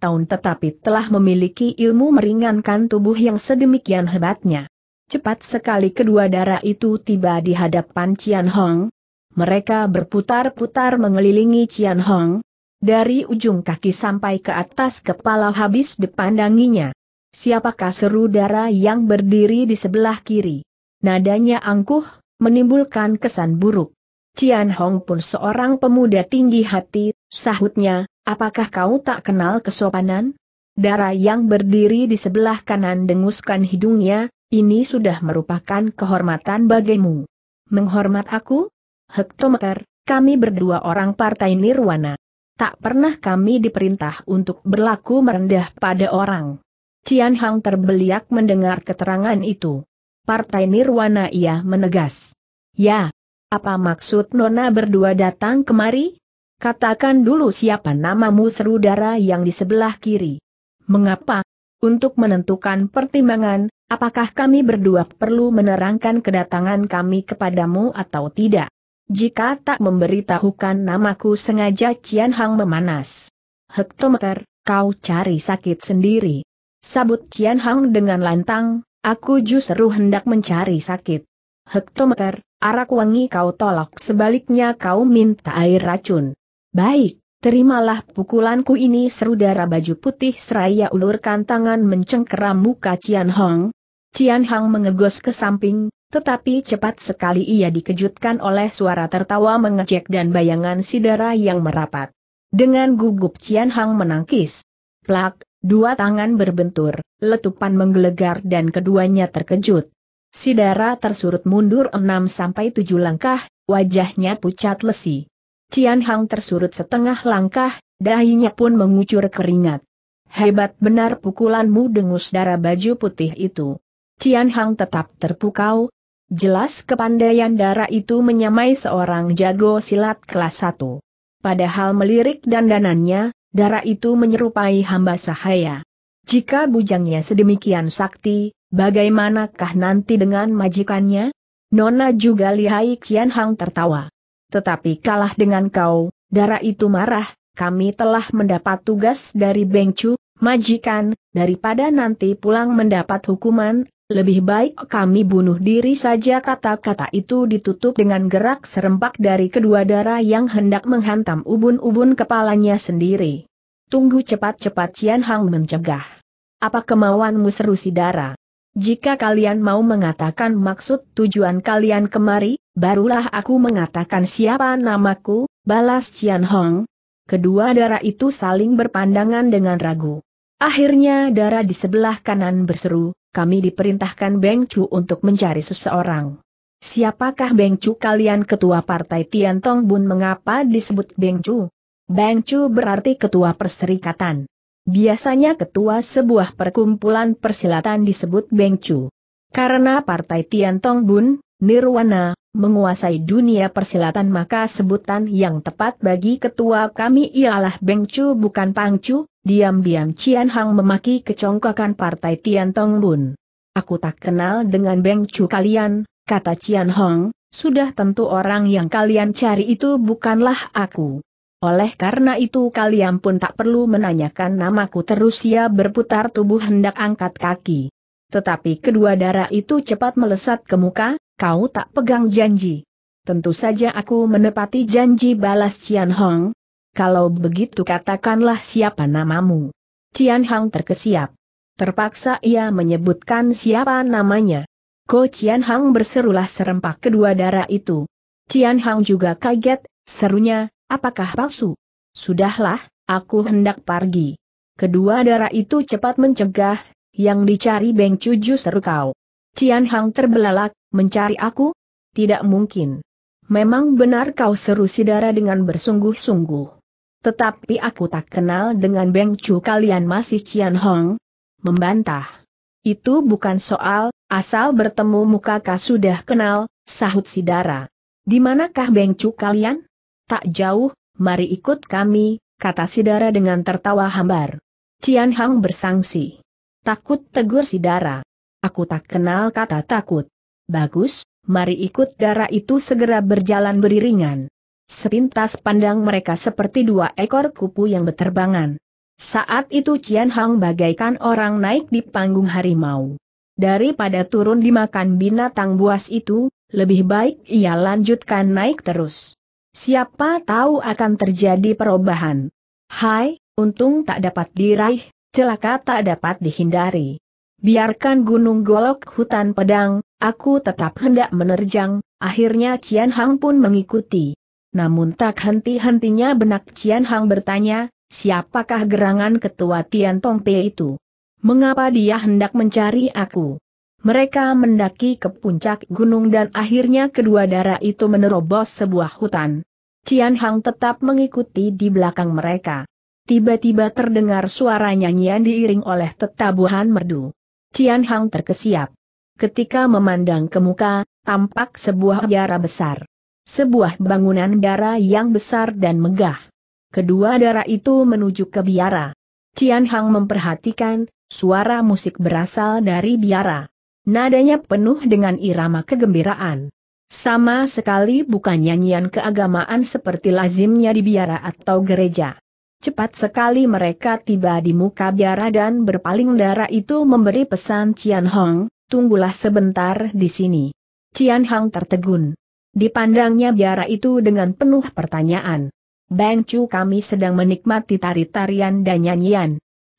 tahun tetapi telah memiliki ilmu meringankan tubuh yang sedemikian hebatnya. Cepat sekali kedua darah itu tiba di hadapan Cian Hong. Mereka berputar-putar mengelilingi Cian Hong. Dari ujung kaki sampai ke atas kepala habis dipandanginya. Siapakah seru darah yang berdiri di sebelah kiri? Nadanya angkuh, menimbulkan kesan buruk. Cian Hong pun seorang pemuda tinggi hati, sahutnya, apakah kau tak kenal kesopanan? Darah yang berdiri di sebelah kanan denguskan hidungnya, ini sudah merupakan kehormatan bagimu. Menghormat aku? Hektometer, kami berdua orang partai Nirwana. Tak pernah kami diperintah untuk berlaku merendah pada orang. Cian Hong terbeliak mendengar keterangan itu. Partai Nirwana ia menegas. Ya, apa maksud Nona berdua datang kemari? Katakan dulu siapa namamu seru darah yang di sebelah kiri. Mengapa? Untuk menentukan pertimbangan, apakah kami berdua perlu menerangkan kedatangan kami kepadamu atau tidak? Jika tak memberitahukan namaku sengaja Cian Hang memanas. Hektometer, kau cari sakit sendiri. Sabut Cian Hang dengan lantang, aku justru hendak mencari sakit. Hektometer, Arak wangi kau tolak sebaliknya kau minta air racun. Baik, terimalah pukulanku ini seru darah baju putih seraya ulurkan tangan mencengkeram muka Cian Hong. Cian Hong mengegos ke samping, tetapi cepat sekali ia dikejutkan oleh suara tertawa mengejek dan bayangan si darah yang merapat. Dengan gugup Cian Hong menangkis. Plak, dua tangan berbentur, letupan menggelegar dan keduanya terkejut. Sidara tersurut mundur 6-7 langkah, wajahnya pucat lesi. Cian Hang tersurut setengah langkah, dahinya pun mengucur keringat. Hebat benar pukulanmu dengus darah baju putih itu. Cian Hang tetap terpukau. Jelas kepandaian darah itu menyamai seorang jago silat kelas 1. Padahal melirik dandanannya, darah itu menyerupai hamba sahaya. Jika bujangnya sedemikian sakti, Bagaimanakah nanti dengan majikannya? Nona juga lihai Qian Hang tertawa. Tetapi kalah dengan kau, darah itu marah, kami telah mendapat tugas dari Beng Chu, majikan, daripada nanti pulang mendapat hukuman, lebih baik kami bunuh diri saja kata-kata itu ditutup dengan gerak serempak dari kedua darah yang hendak menghantam ubun-ubun kepalanya sendiri. Tunggu cepat-cepat Cian Hang mencegah. Apa kemauanmu seru si darah? Jika kalian mau mengatakan maksud tujuan kalian kemari, barulah aku mengatakan siapa namaku, balas Cian Hong. Kedua darah itu saling berpandangan dengan ragu. Akhirnya darah di sebelah kanan berseru, kami diperintahkan Beng Chu untuk mencari seseorang. Siapakah Beng Chu kalian ketua partai Tian Tong Bun mengapa disebut Beng Chu? Beng Chu berarti ketua perserikatan. Biasanya ketua sebuah perkumpulan persilatan disebut Bengcu. Karena partai Tian Tong Bun, Nirwana, menguasai dunia persilatan maka sebutan yang tepat bagi ketua kami ialah Bengcu bukan Pangcu, diam-diam Cian Hang memaki kecongkakan partai Tian Tong Bun. Aku tak kenal dengan Bengcu kalian, kata Cian Hong, sudah tentu orang yang kalian cari itu bukanlah aku. Oleh karena itu kalian pun tak perlu menanyakan namaku terus ia berputar tubuh hendak angkat kaki. Tetapi kedua darah itu cepat melesat ke muka, kau tak pegang janji. Tentu saja aku menepati janji balas Cian Hong. Kalau begitu katakanlah siapa namamu. Cian Hong terkesiap. Terpaksa ia menyebutkan siapa namanya. Ko Cian Hong berserulah serempak kedua darah itu. Cian Hong juga kaget, serunya, Apakah palsu? Sudahlah, aku hendak pergi. Kedua darah itu cepat mencegah, yang dicari Beng Cuju seru kau. Cian Hang terbelalak, mencari aku? Tidak mungkin. Memang benar kau seru si darah dengan bersungguh-sungguh. Tetapi aku tak kenal dengan Beng Cu kalian masih Cian Hong. Membantah. Itu bukan soal, asal bertemu muka kau sudah kenal, sahut si darah. Di manakah Beng Cu kalian? Tak jauh, mari ikut kami, kata Sidara dengan tertawa hambar. Cian Hang bersangsi. Takut tegur Sidara. Aku tak kenal kata takut. Bagus, mari ikut darah itu segera berjalan beriringan. Sepintas pandang mereka seperti dua ekor kupu yang beterbangan. Saat itu Cian Hang bagaikan orang naik di panggung harimau. Daripada turun dimakan binatang buas itu, lebih baik ia lanjutkan naik terus. Siapa tahu akan terjadi perubahan. Hai, untung tak dapat diraih, celaka tak dapat dihindari. Biarkan gunung golok hutan pedang, aku tetap hendak menerjang, akhirnya Cian Hang pun mengikuti. Namun tak henti-hentinya benak Cian Hang bertanya, siapakah gerangan ketua Tian Tong Pei itu? Mengapa dia hendak mencari aku? Mereka mendaki ke puncak gunung dan akhirnya kedua darah itu menerobos sebuah hutan. Cian Hang tetap mengikuti di belakang mereka. Tiba-tiba terdengar suara nyanyian diiring oleh tetabuhan merdu. Cian Hang terkesiap. Ketika memandang ke muka, tampak sebuah biara besar. Sebuah bangunan biara yang besar dan megah. Kedua darah itu menuju ke biara. Cian Hang memperhatikan, suara musik berasal dari biara. Nadanya penuh dengan irama kegembiraan. Sama sekali bukan nyanyian keagamaan seperti lazimnya di biara atau gereja. Cepat sekali mereka tiba di muka biara dan berpaling darah itu memberi pesan Cian Hong, tunggulah sebentar di sini. Cian Hong tertegun. Dipandangnya biara itu dengan penuh pertanyaan. Bang Chu kami sedang menikmati tari-tarian dan nyanyian.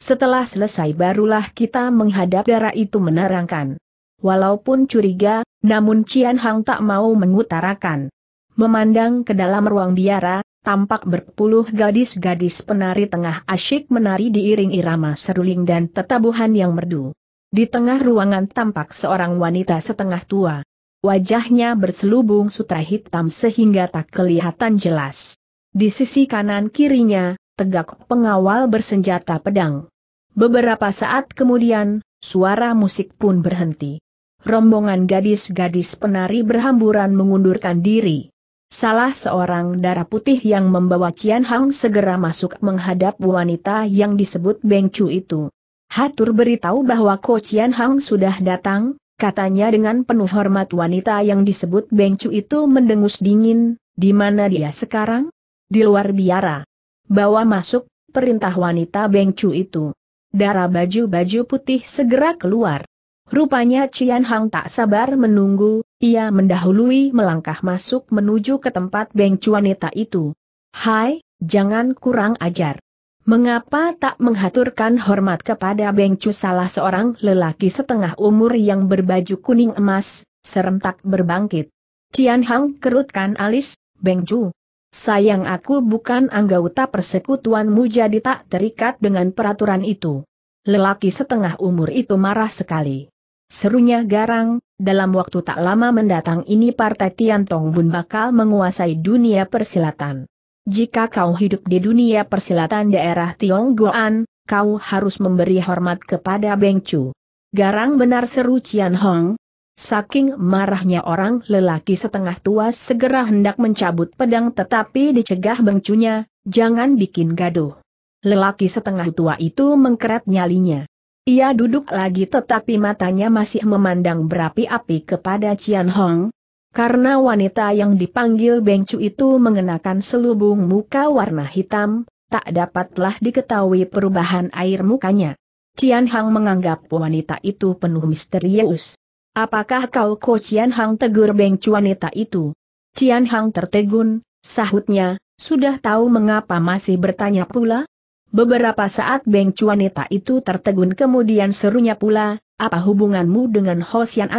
Setelah selesai barulah kita menghadap darah itu menerangkan. Walaupun curiga, namun Cian Hang tak mau mengutarakan. Memandang ke dalam ruang biara, tampak berpuluh gadis-gadis penari tengah asyik menari diiring irama seruling dan tetabuhan yang merdu. Di tengah ruangan tampak seorang wanita setengah tua. Wajahnya berselubung sutra hitam sehingga tak kelihatan jelas. Di sisi kanan kirinya, tegak pengawal bersenjata pedang. Beberapa saat kemudian, suara musik pun berhenti rombongan gadis-gadis penari berhamburan mengundurkan diri. Salah seorang darah putih yang membawa Cian Hang segera masuk menghadap wanita yang disebut Beng Chu itu. Hatur beritahu bahwa Ko Cian Hang sudah datang, katanya dengan penuh hormat wanita yang disebut Beng Chu itu mendengus dingin, di mana dia sekarang? Di luar biara. Bawa masuk, perintah wanita Beng Chu itu. Darah baju-baju putih segera keluar. Rupanya Cian Hang tak sabar menunggu, ia mendahului melangkah masuk menuju ke tempat Beng Cuanita itu. Hai, jangan kurang ajar. Mengapa tak menghaturkan hormat kepada Beng Cu salah seorang lelaki setengah umur yang berbaju kuning emas, serentak berbangkit. Cian Hang kerutkan alis, Beng Cu. Sayang aku bukan anggota persekutuanmu jadi tak terikat dengan peraturan itu. Lelaki setengah umur itu marah sekali. Serunya garang, dalam waktu tak lama mendatang ini Partai Tian Tong Bun bakal menguasai dunia persilatan. Jika kau hidup di dunia persilatan daerah Tiong Goan, kau harus memberi hormat kepada Beng Chu. Garang benar seru Cian Hong. Saking marahnya orang lelaki setengah tua segera hendak mencabut pedang tetapi dicegah Beng jangan bikin gaduh. Lelaki setengah tua itu mengkeret nyalinya. Ia duduk lagi tetapi matanya masih memandang berapi-api kepada Cian Hong. Karena wanita yang dipanggil Bengcu itu mengenakan selubung muka warna hitam, tak dapatlah diketahui perubahan air mukanya. Cian Hong menganggap wanita itu penuh misterius. Apakah kau Ko Cian Hong, tegur Bengcu wanita itu? Cian Hong tertegun, sahutnya, sudah tahu mengapa masih bertanya pula? Beberapa saat Beng Cuanita itu tertegun kemudian serunya pula, apa hubunganmu dengan Ho Sian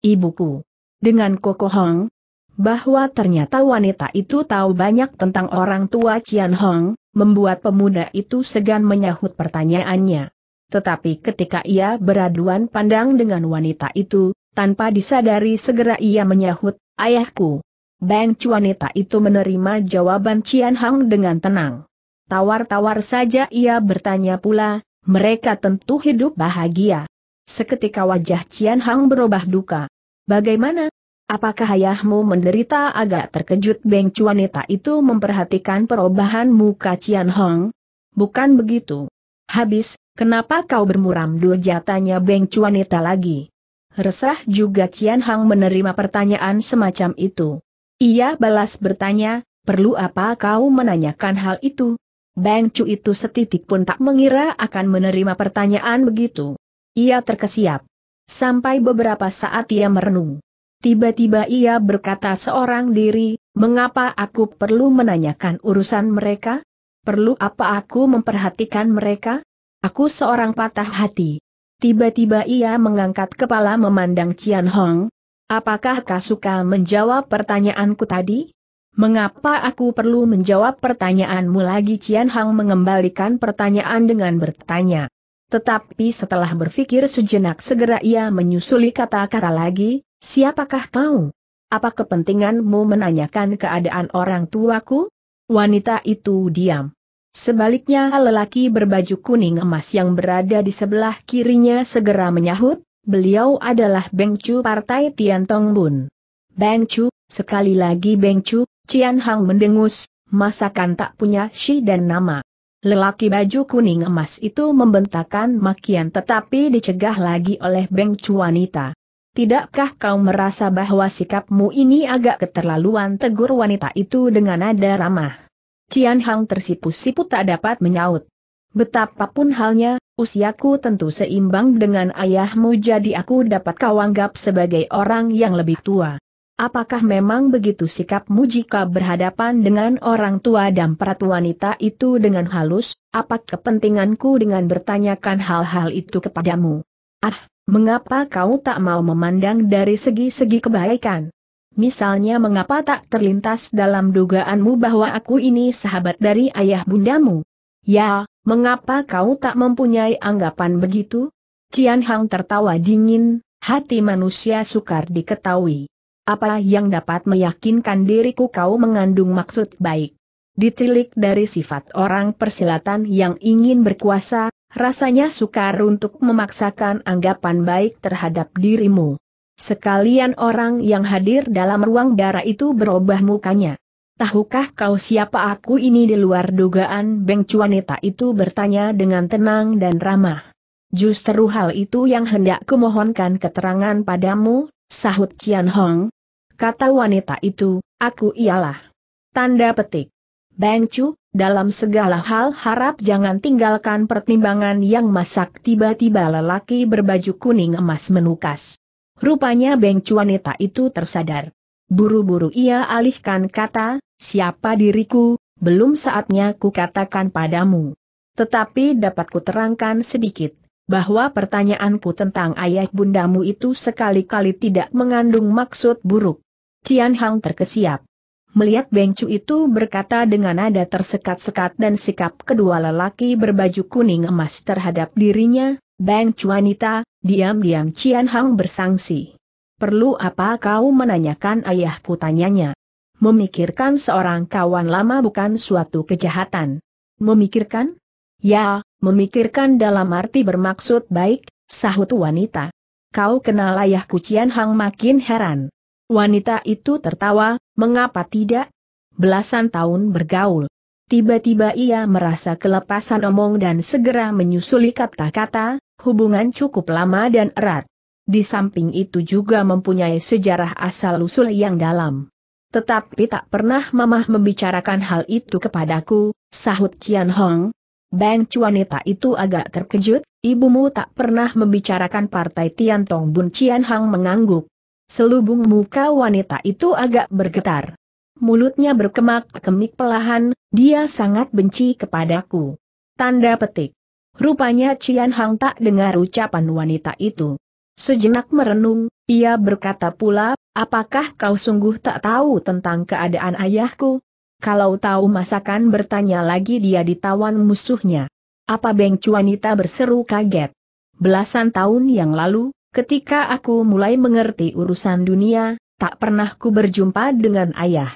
Ibuku. Dengan Koko Hong? Bahwa ternyata wanita itu tahu banyak tentang orang tua Cian Hong, membuat pemuda itu segan menyahut pertanyaannya. Tetapi ketika ia beraduan pandang dengan wanita itu, tanpa disadari segera ia menyahut, ayahku. Beng Cuanita itu menerima jawaban Cian Hong dengan tenang. Tawar-tawar saja ia bertanya pula, mereka tentu hidup bahagia. Seketika wajah Cian Hang berubah duka. Bagaimana? Apakah ayahmu menderita agak terkejut Beng Cuanita itu memperhatikan perubahan muka Cian Hang? Bukan begitu. Habis, kenapa kau bermuram durja tanya Beng Cuanita lagi. Resah juga Cian Hang menerima pertanyaan semacam itu. Ia balas bertanya, perlu apa kau menanyakan hal itu? Bang Chu itu setitik pun tak mengira akan menerima pertanyaan begitu. Ia terkesiap. Sampai beberapa saat ia merenung. Tiba-tiba ia berkata seorang diri, mengapa aku perlu menanyakan urusan mereka? Perlu apa aku memperhatikan mereka? Aku seorang patah hati. Tiba-tiba ia mengangkat kepala memandang Cian Hong. Apakah kau suka menjawab pertanyaanku tadi? Mengapa aku perlu menjawab pertanyaanmu lagi Cian Hang mengembalikan pertanyaan dengan bertanya. Tetapi setelah berpikir sejenak segera ia menyusuli kata-kata lagi, siapakah kau? Apa kepentinganmu menanyakan keadaan orang tuaku? Wanita itu diam. Sebaliknya lelaki berbaju kuning emas yang berada di sebelah kirinya segera menyahut, beliau adalah Beng Chu Partai Tian Tong Bun. Beng Chu, sekali lagi Beng Chu, Cian Hang mendengus, masakan tak punya si dan nama. Lelaki baju kuning emas itu membentakan makian tetapi dicegah lagi oleh Beng Cuanita. Tidakkah kau merasa bahwa sikapmu ini agak keterlaluan tegur wanita itu dengan nada ramah? Cian Hang tersipu-sipu tak dapat menyaut. Betapapun halnya, usiaku tentu seimbang dengan ayahmu jadi aku dapat kau anggap sebagai orang yang lebih tua. Apakah memang begitu sikapmu jika berhadapan dengan orang tua dan peratu wanita itu dengan halus, apa kepentinganku dengan bertanyakan hal-hal itu kepadamu? Ah, mengapa kau tak mau memandang dari segi-segi kebaikan? Misalnya mengapa tak terlintas dalam dugaanmu bahwa aku ini sahabat dari ayah bundamu? Ya, mengapa kau tak mempunyai anggapan begitu? Cian Hang tertawa dingin, hati manusia sukar diketahui. Apa yang dapat meyakinkan diriku kau mengandung maksud baik? Ditilik dari sifat orang persilatan yang ingin berkuasa, rasanya sukar untuk memaksakan anggapan baik terhadap dirimu. Sekalian orang yang hadir dalam ruang darah itu berubah mukanya. Tahukah kau siapa aku ini di luar dugaan Beng Cuanita itu bertanya dengan tenang dan ramah. Justru hal itu yang hendak kumohonkan keterangan padamu, sahut Cian Hong, kata wanita itu, aku ialah. Tanda petik. Bang Chu, dalam segala hal harap jangan tinggalkan pertimbangan yang masak tiba-tiba lelaki berbaju kuning emas menukas. Rupanya Bang Chu wanita itu tersadar. Buru-buru ia alihkan kata, siapa diriku, belum saatnya ku katakan padamu. Tetapi dapat ku terangkan sedikit, bahwa pertanyaanku tentang ayah bundamu itu sekali-kali tidak mengandung maksud buruk. Cian Hang terkesiap. Melihat Beng Cu itu berkata dengan nada tersekat-sekat dan sikap kedua lelaki berbaju kuning emas terhadap dirinya, Beng Cu wanita, diam-diam Cian Hang bersangsi. Perlu apa kau menanyakan ayahku tanyanya? Memikirkan seorang kawan lama bukan suatu kejahatan. Memikirkan? Ya, memikirkan dalam arti bermaksud baik, sahut wanita. Kau kenal ayahku Cian Hang makin heran. Wanita itu tertawa, mengapa tidak? Belasan tahun bergaul. Tiba-tiba ia merasa kelepasan omong dan segera menyusuli kata-kata, hubungan cukup lama dan erat. Di samping itu juga mempunyai sejarah asal-usul yang dalam. Tetapi tak pernah mamah membicarakan hal itu kepadaku, sahut Cian Hong. Bang wanita itu agak terkejut, ibumu tak pernah membicarakan partai Tian Tong Bun Cian Hong mengangguk. Selubung muka wanita itu agak bergetar. Mulutnya berkemak-kemik pelahan, dia sangat benci kepadaku. Tanda petik. Rupanya Cian Hang tak dengar ucapan wanita itu. Sejenak merenung, ia berkata pula, apakah kau sungguh tak tahu tentang keadaan ayahku? Kalau tahu masakan bertanya lagi dia ditawan musuhnya. Apa Beng wanita berseru kaget. Belasan tahun yang lalu, Ketika aku mulai mengerti urusan dunia, tak pernah ku berjumpa dengan ayah.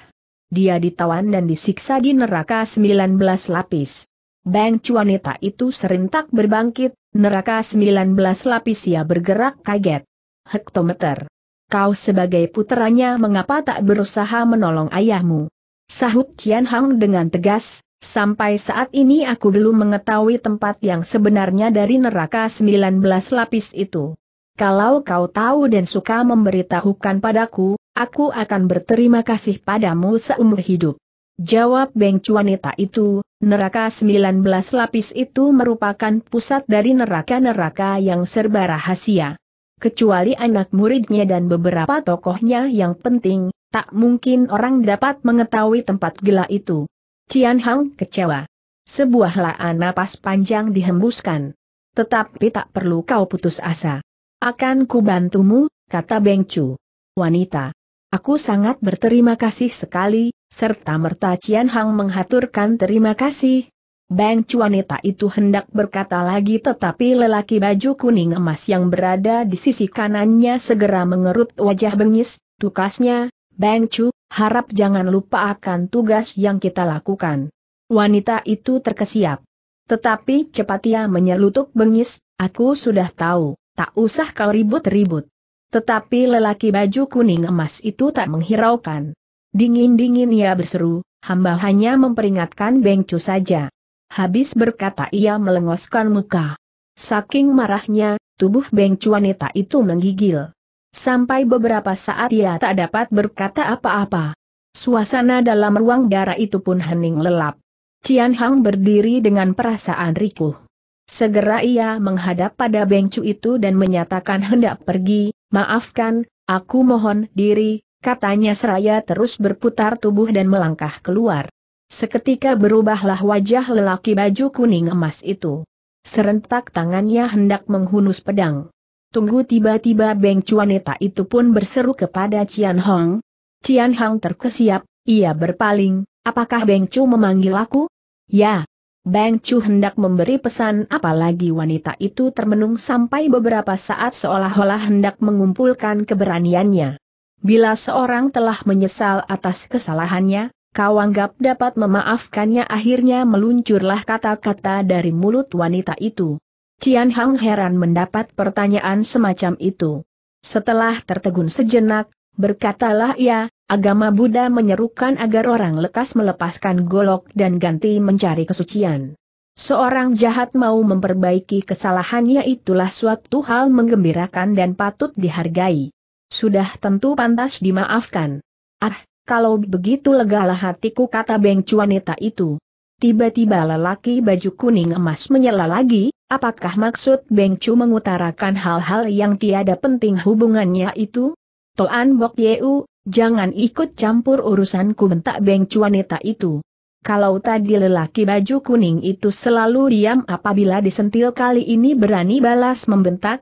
Dia ditawan dan disiksa di neraka 19 lapis. Bang Cuanita itu serentak berbangkit, neraka 19 lapis ia bergerak kaget. Hektometer. Kau sebagai puteranya mengapa tak berusaha menolong ayahmu? Sahut Cian Hang dengan tegas, Sampai saat ini aku belum mengetahui tempat yang sebenarnya dari neraka 19 lapis itu. Kalau kau tahu dan suka memberitahukan padaku, aku akan berterima kasih padamu seumur hidup. Jawab Beng Cuanita itu, neraka 19 lapis itu merupakan pusat dari neraka-neraka yang serba rahasia. Kecuali anak muridnya dan beberapa tokohnya yang penting, tak mungkin orang dapat mengetahui tempat gelap itu. Cian Hang kecewa. Sebuah laan napas panjang dihembuskan. Tetapi tak perlu kau putus asa. Akan ku bantumu, kata Bengcu. Wanita. Aku sangat berterima kasih sekali, serta merta Cian Hang menghaturkan terima kasih. Beng wanita itu hendak berkata lagi tetapi lelaki baju kuning emas yang berada di sisi kanannya segera mengerut wajah bengis, tukasnya, Beng harap jangan lupa akan tugas yang kita lakukan. Wanita itu terkesiap. Tetapi cepat ia menyelutuk bengis, aku sudah tahu tak usah kau ribut-ribut. Tetapi lelaki baju kuning emas itu tak menghiraukan. Dingin-dingin ia berseru, hamba hanya memperingatkan Bengcu saja. Habis berkata ia melengoskan muka. Saking marahnya, tubuh Bengcu wanita itu menggigil. Sampai beberapa saat ia tak dapat berkata apa-apa. Suasana dalam ruang darah itu pun hening lelap. Cian Hang berdiri dengan perasaan rikuh. Segera ia menghadap pada bengcu itu dan menyatakan hendak pergi, maafkan, aku mohon diri, katanya seraya terus berputar tubuh dan melangkah keluar. Seketika berubahlah wajah lelaki baju kuning emas itu. Serentak tangannya hendak menghunus pedang. Tunggu tiba-tiba Beng itu pun berseru kepada Cian Hong. Cian Hong terkesiap, ia berpaling, apakah Beng Cu memanggil aku? Ya, Bang Chu hendak memberi pesan apalagi wanita itu termenung sampai beberapa saat seolah-olah hendak mengumpulkan keberaniannya. Bila seorang telah menyesal atas kesalahannya, kau anggap dapat memaafkannya akhirnya meluncurlah kata-kata dari mulut wanita itu. Cian Hang heran mendapat pertanyaan semacam itu. Setelah tertegun sejenak, Berkatalah ia, agama Buddha menyerukan agar orang lekas melepaskan golok dan ganti mencari kesucian. Seorang jahat mau memperbaiki kesalahannya itulah suatu hal menggembirakan dan patut dihargai. Sudah tentu pantas dimaafkan. Ah, kalau begitu legalah hatiku kata Beng Cuanita itu. Tiba-tiba lelaki baju kuning emas menyela lagi, apakah maksud Beng Cu mengutarakan hal-hal yang tiada penting hubungannya itu? Toan Bok Yeu, jangan ikut campur urusanku bentak Beng wanita itu. Kalau tadi lelaki baju kuning itu selalu diam apabila disentil kali ini berani balas membentak,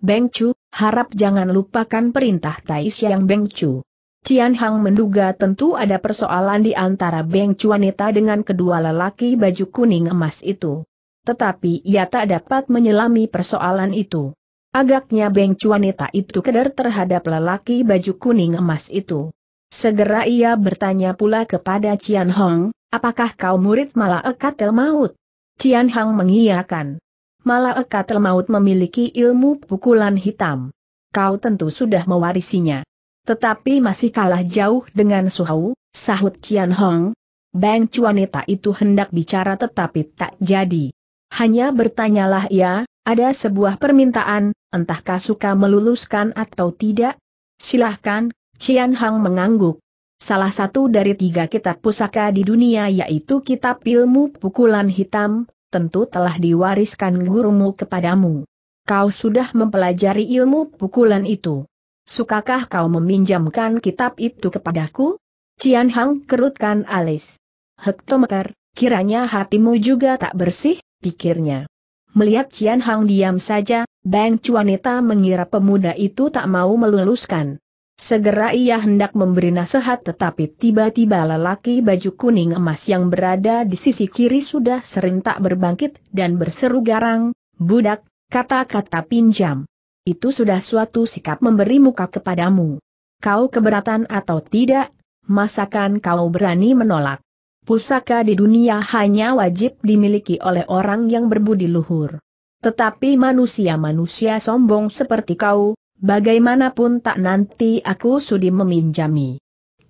bengcu, harap jangan lupakan perintah Tai yang bengcu. Cian Hang menduga tentu ada persoalan di antara Beng wanita dengan kedua lelaki baju kuning emas itu. Tetapi ia tak dapat menyelami persoalan itu. Agaknya Beng Cuanita itu keder terhadap lelaki baju kuning emas itu. Segera ia bertanya pula kepada Cian Hong, apakah kau murid Malaekatel Maut? Cian Hong mengiyakan. Malaekatel Maut memiliki ilmu pukulan hitam. Kau tentu sudah mewarisinya. Tetapi masih kalah jauh dengan Suhau, sahut Cian Hong. Beng Cuanita itu hendak bicara tetapi tak jadi. Hanya bertanyalah ia, ya, ada sebuah permintaan, entahkah suka meluluskan atau tidak? Silahkan, Cian Hang mengangguk. Salah satu dari tiga kitab pusaka di dunia yaitu kitab ilmu pukulan hitam, tentu telah diwariskan gurumu kepadamu. Kau sudah mempelajari ilmu pukulan itu. Sukakah kau meminjamkan kitab itu kepadaku? Cian Hang kerutkan alis. Hektometer, kiranya hatimu juga tak bersih, pikirnya. Melihat Cian Hang diam saja, Bang Cuanita mengira pemuda itu tak mau meluluskan. Segera ia hendak memberi nasihat tetapi tiba-tiba lelaki baju kuning emas yang berada di sisi kiri sudah serentak berbangkit dan berseru garang, budak, kata-kata pinjam. Itu sudah suatu sikap memberi muka kepadamu. Kau keberatan atau tidak, masakan kau berani menolak. Pusaka di dunia hanya wajib dimiliki oleh orang yang berbudi luhur. Tetapi manusia-manusia sombong seperti kau, bagaimanapun tak nanti aku sudi meminjami.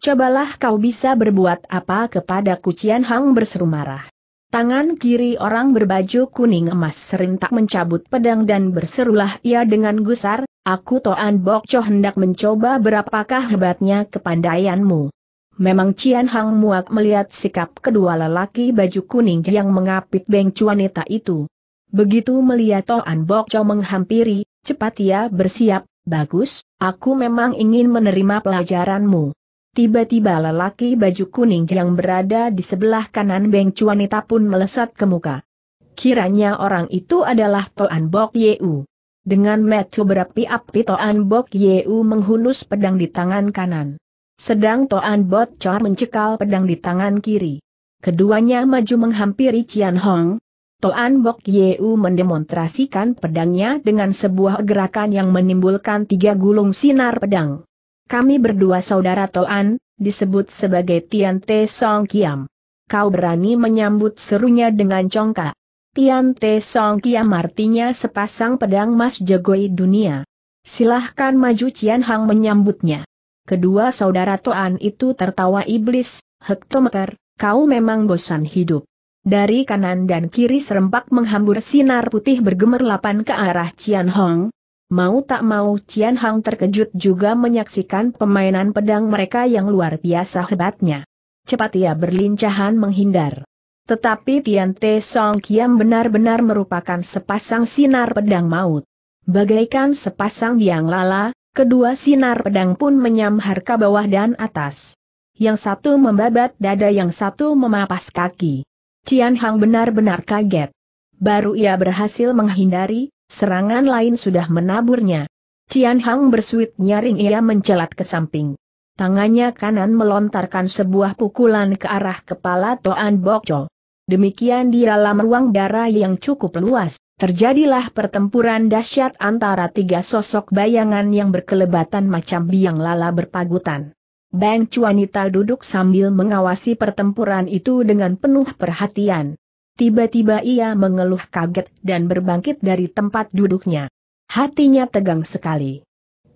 Cobalah kau bisa berbuat apa kepada kucian Hang berseru marah. Tangan kiri orang berbaju kuning emas serentak mencabut pedang dan berserulah ia dengan gusar, aku Toan Bok Cho hendak mencoba berapakah hebatnya kepandaianmu. Memang Cian Hang muak melihat sikap kedua lelaki baju kuning yang mengapit bengcuanita itu. Begitu melihat Toan Chow menghampiri, cepat ia bersiap, bagus, aku memang ingin menerima pelajaranmu. Tiba-tiba lelaki baju kuning yang berada di sebelah kanan Beng Cuanita pun melesat ke muka. Kiranya orang itu adalah Toan Bok Yeu. Dengan metu berapi-api Toan Bok Yeu menghunus pedang di tangan kanan. Sedang Toan Bok Cor mencekal pedang di tangan kiri. Keduanya maju menghampiri Cian Hong, Toan Bok Yeu mendemonstrasikan pedangnya dengan sebuah gerakan yang menimbulkan tiga gulung sinar pedang. Kami berdua saudara Toan, disebut sebagai Tian Te Song Kiam. Kau berani menyambut serunya dengan congkak. Tian Te Song Kiam artinya sepasang pedang mas jagoi dunia. Silahkan maju Cian Hang menyambutnya. Kedua saudara Toan itu tertawa iblis, hektometer, kau memang bosan hidup. Dari kanan dan kiri serempak menghambur sinar putih bergemerlapan ke arah Cian Hong. Mau tak mau Cian Hong terkejut juga menyaksikan pemainan pedang mereka yang luar biasa hebatnya. Cepat ia berlincahan menghindar. Tetapi Tian Te Song Kiam benar-benar merupakan sepasang sinar pedang maut. Bagaikan sepasang biang lala, kedua sinar pedang pun menyamhar ke bawah dan atas. Yang satu membabat dada yang satu memapas kaki. Cian Hang benar-benar kaget. Baru ia berhasil menghindari, serangan lain sudah menaburnya. Cian Hang bersuit nyaring ia mencelat ke samping. Tangannya kanan melontarkan sebuah pukulan ke arah kepala Toan Bokco. Demikian di dalam ruang darah yang cukup luas, terjadilah pertempuran dahsyat antara tiga sosok bayangan yang berkelebatan macam biang lala berpagutan. Bang Cuanita duduk sambil mengawasi pertempuran itu dengan penuh perhatian. Tiba-tiba ia mengeluh kaget dan berbangkit dari tempat duduknya. Hatinya tegang sekali.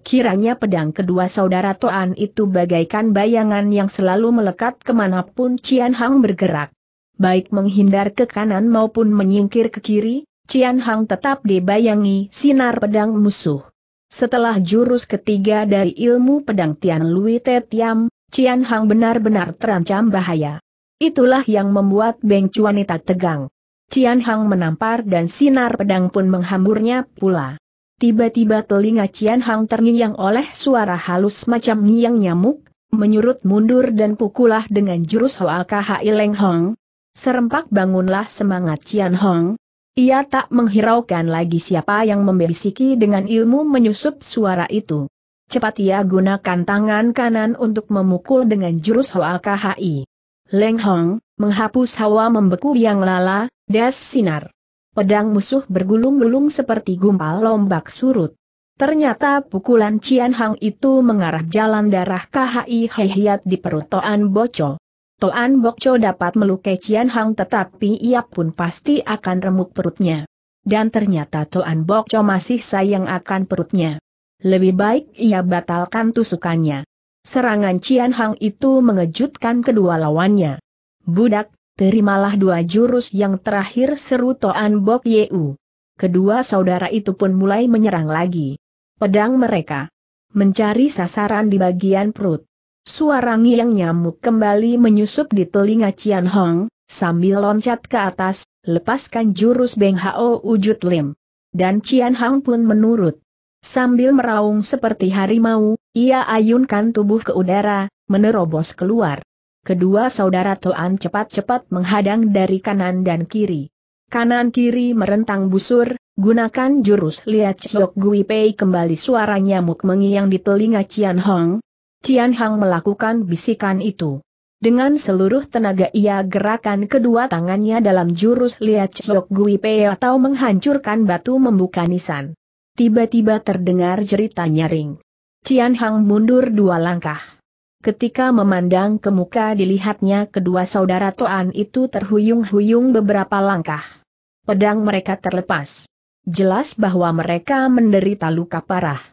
Kiranya pedang kedua saudara Toan itu bagaikan bayangan yang selalu melekat kemanapun Cian Hang bergerak. Baik menghindar ke kanan maupun menyingkir ke kiri, Cian Hang tetap dibayangi sinar pedang musuh. Setelah jurus ketiga dari ilmu pedang Tian Lui Tetiam, Tiam, Cian Hang benar-benar terancam bahaya. Itulah yang membuat Beng Cuanita tegang. Cian Hang menampar dan sinar pedang pun menghamburnya pula. Tiba-tiba telinga Cian Hang terngiang oleh suara halus macam ngiang nyamuk, menyurut mundur dan pukulah dengan jurus Hoa Kha Ileng Hong, Serempak bangunlah semangat Cian Hong, ia tak menghiraukan lagi siapa yang membisiki dengan ilmu menyusup suara itu. Cepat ia gunakan tangan kanan untuk memukul dengan jurus Hoa KHI. Leng Hong, menghapus hawa membeku yang lala, das sinar. Pedang musuh bergulung-gulung seperti gumpal lombak surut. Ternyata pukulan Cian Hang itu mengarah jalan darah KHI Hiat di Toan bocor. Toan Bokco dapat melukai Cian Hang tetapi ia pun pasti akan remuk perutnya. Dan ternyata Toan Bokco masih sayang akan perutnya. Lebih baik ia batalkan tusukannya. Serangan Cian Hang itu mengejutkan kedua lawannya. Budak, terimalah dua jurus yang terakhir seru Toan Bok Yeu. Kedua saudara itu pun mulai menyerang lagi. Pedang mereka mencari sasaran di bagian perut. Suara yang nyamuk kembali menyusup di telinga Cian Hong, sambil loncat ke atas, lepaskan jurus Beng Hao Wujud Lim. Dan Cian Hong pun menurut. Sambil meraung seperti harimau, ia ayunkan tubuh ke udara, menerobos keluar. Kedua saudara Toan cepat-cepat menghadang dari kanan dan kiri. Kanan-kiri merentang busur, gunakan jurus liat Chok Gui Pei kembali suara nyamuk mengiang di telinga Cian Hong, Cian Hang melakukan bisikan itu. Dengan seluruh tenaga ia gerakan kedua tangannya dalam jurus liat Chok Gui Pei atau menghancurkan batu membuka nisan. Tiba-tiba terdengar jeritan nyaring. Cian Hang mundur dua langkah. Ketika memandang ke muka dilihatnya kedua saudara Toan itu terhuyung-huyung beberapa langkah. Pedang mereka terlepas. Jelas bahwa mereka menderita luka parah.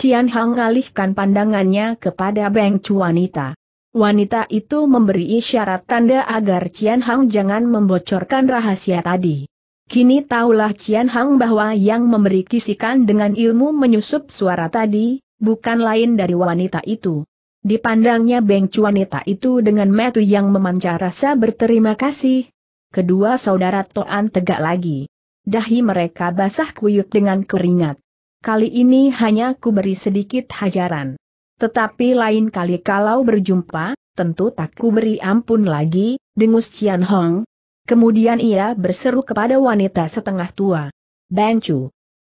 Cian Hang alihkan pandangannya kepada Beng Chu wanita. Wanita itu memberi isyarat tanda agar Cian Hang jangan membocorkan rahasia tadi. Kini tahulah Cian Hang bahwa yang memberi kisikan dengan ilmu menyusup suara tadi, bukan lain dari wanita itu. Dipandangnya Beng Chu wanita itu dengan metu yang memancar rasa berterima kasih. Kedua saudara Toan tegak lagi. Dahi mereka basah kuyup dengan keringat. Kali ini hanya ku beri sedikit hajaran. Tetapi lain kali kalau berjumpa, tentu tak ku beri ampun lagi, dengus Cian Hong. Kemudian ia berseru kepada wanita setengah tua. Bang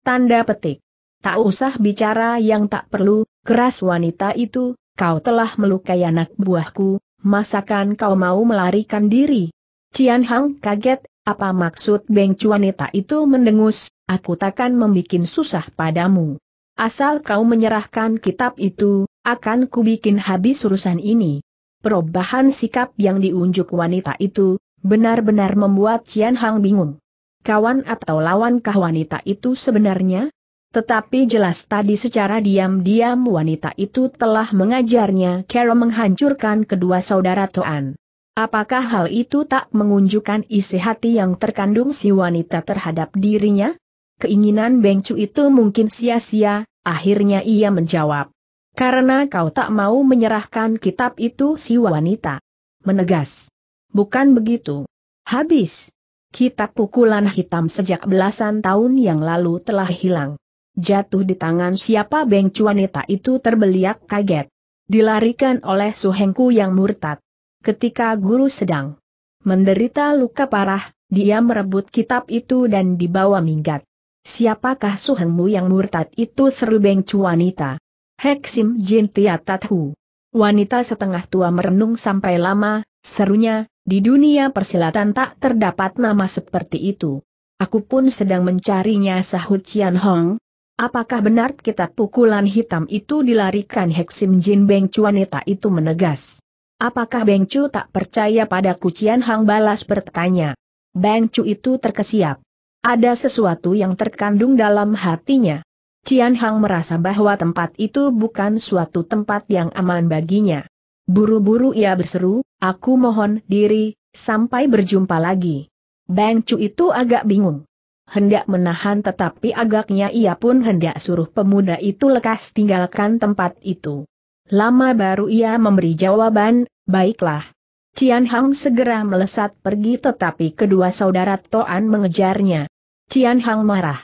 Tanda petik. Tak usah bicara yang tak perlu, keras wanita itu, kau telah melukai anak buahku, masakan kau mau melarikan diri? Cian Hong kaget, apa maksud Beng Cuanita itu mendengus, aku takkan membuat susah padamu. Asal kau menyerahkan kitab itu, akan kubikin habis urusan ini. Perubahan sikap yang diunjuk wanita itu, benar-benar membuat Cian Hang bingung. Kawan atau lawankah wanita itu sebenarnya? Tetapi jelas tadi secara diam-diam wanita itu telah mengajarnya cara menghancurkan kedua saudara Toan. Apakah hal itu tak mengunjukkan isi hati yang terkandung si wanita terhadap dirinya? Keinginan bengcu itu mungkin sia-sia, akhirnya ia menjawab. Karena kau tak mau menyerahkan kitab itu si wanita. Menegas. Bukan begitu. Habis. Kitab pukulan hitam sejak belasan tahun yang lalu telah hilang. Jatuh di tangan siapa Beng wanita itu terbeliak kaget. Dilarikan oleh Suhengku yang murtad. Ketika guru sedang menderita luka parah, dia merebut kitab itu dan dibawa minggat. Siapakah suhengmu yang murtad itu seru bengcu wanita? Heksim Jin Wanita setengah tua merenung sampai lama, serunya, di dunia persilatan tak terdapat nama seperti itu. Aku pun sedang mencarinya sahut Cian Hong. Apakah benar kitab pukulan hitam itu dilarikan Heksim Jin Beng Cuanita itu menegas? Apakah Beng Chu tak percaya pada kucian Hang balas bertanya. Beng Chu itu terkesiap. Ada sesuatu yang terkandung dalam hatinya. Cian Hang merasa bahwa tempat itu bukan suatu tempat yang aman baginya. Buru-buru ia berseru, aku mohon diri, sampai berjumpa lagi. Bang Chu itu agak bingung. Hendak menahan tetapi agaknya ia pun hendak suruh pemuda itu lekas tinggalkan tempat itu. Lama baru ia memberi jawaban, baiklah. Cian Hang segera melesat pergi tetapi kedua saudara Toan mengejarnya. Cian Hang marah.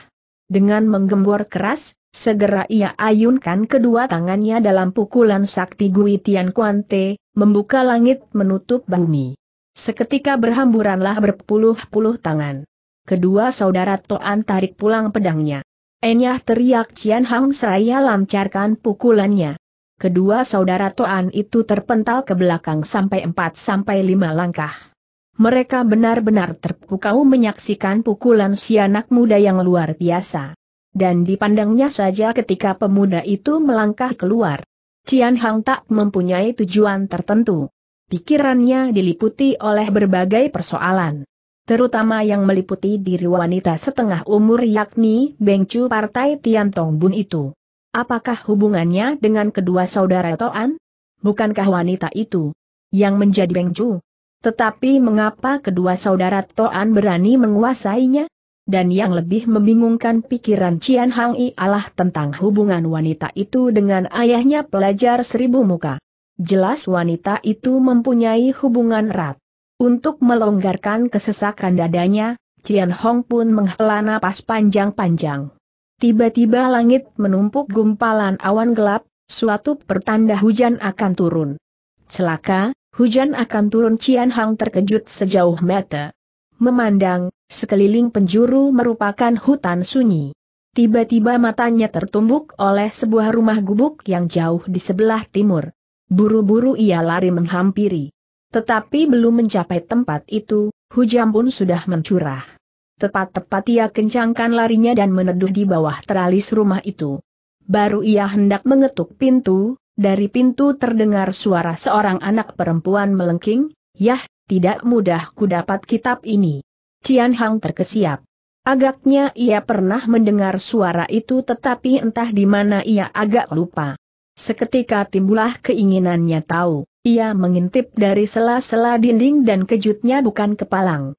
Dengan menggembor keras, segera ia ayunkan kedua tangannya dalam pukulan sakti Gui Tian Kuan Te, membuka langit menutup bumi. Seketika berhamburanlah berpuluh-puluh tangan. Kedua saudara Toan tarik pulang pedangnya. Enyah teriak Cian Hang seraya lancarkan pukulannya kedua saudara Toan itu terpental ke belakang sampai 4 sampai 5 langkah. Mereka benar-benar terpukau menyaksikan pukulan si anak muda yang luar biasa. Dan dipandangnya saja ketika pemuda itu melangkah keluar. Cian Hang tak mempunyai tujuan tertentu. Pikirannya diliputi oleh berbagai persoalan. Terutama yang meliputi diri wanita setengah umur yakni Beng Chu Partai Tian Tong Bun itu. Apakah hubungannya dengan kedua saudara Toan? Bukankah wanita itu yang menjadi Bengcu? Tetapi mengapa kedua saudara Toan berani menguasainya? Dan yang lebih membingungkan pikiran Cian Hang I adalah tentang hubungan wanita itu dengan ayahnya pelajar seribu muka. Jelas wanita itu mempunyai hubungan erat. Untuk melonggarkan kesesakan dadanya, Cian Hong pun menghela napas panjang-panjang. Tiba-tiba langit menumpuk gumpalan awan gelap, suatu pertanda hujan akan turun. Celaka, hujan akan turun Cian Hang terkejut sejauh mata. Memandang, sekeliling penjuru merupakan hutan sunyi. Tiba-tiba matanya tertumbuk oleh sebuah rumah gubuk yang jauh di sebelah timur. Buru-buru ia lari menghampiri. Tetapi belum mencapai tempat itu, hujan pun sudah mencurah. Tepat-tepat ia kencangkan larinya dan meneduh di bawah teralis rumah itu. Baru ia hendak mengetuk pintu, dari pintu terdengar suara seorang anak perempuan melengking, Yah, tidak mudah ku dapat kitab ini. Cian Hang terkesiap. Agaknya ia pernah mendengar suara itu tetapi entah di mana ia agak lupa. Seketika timbullah keinginannya tahu, ia mengintip dari sela-sela dinding dan kejutnya bukan kepalang.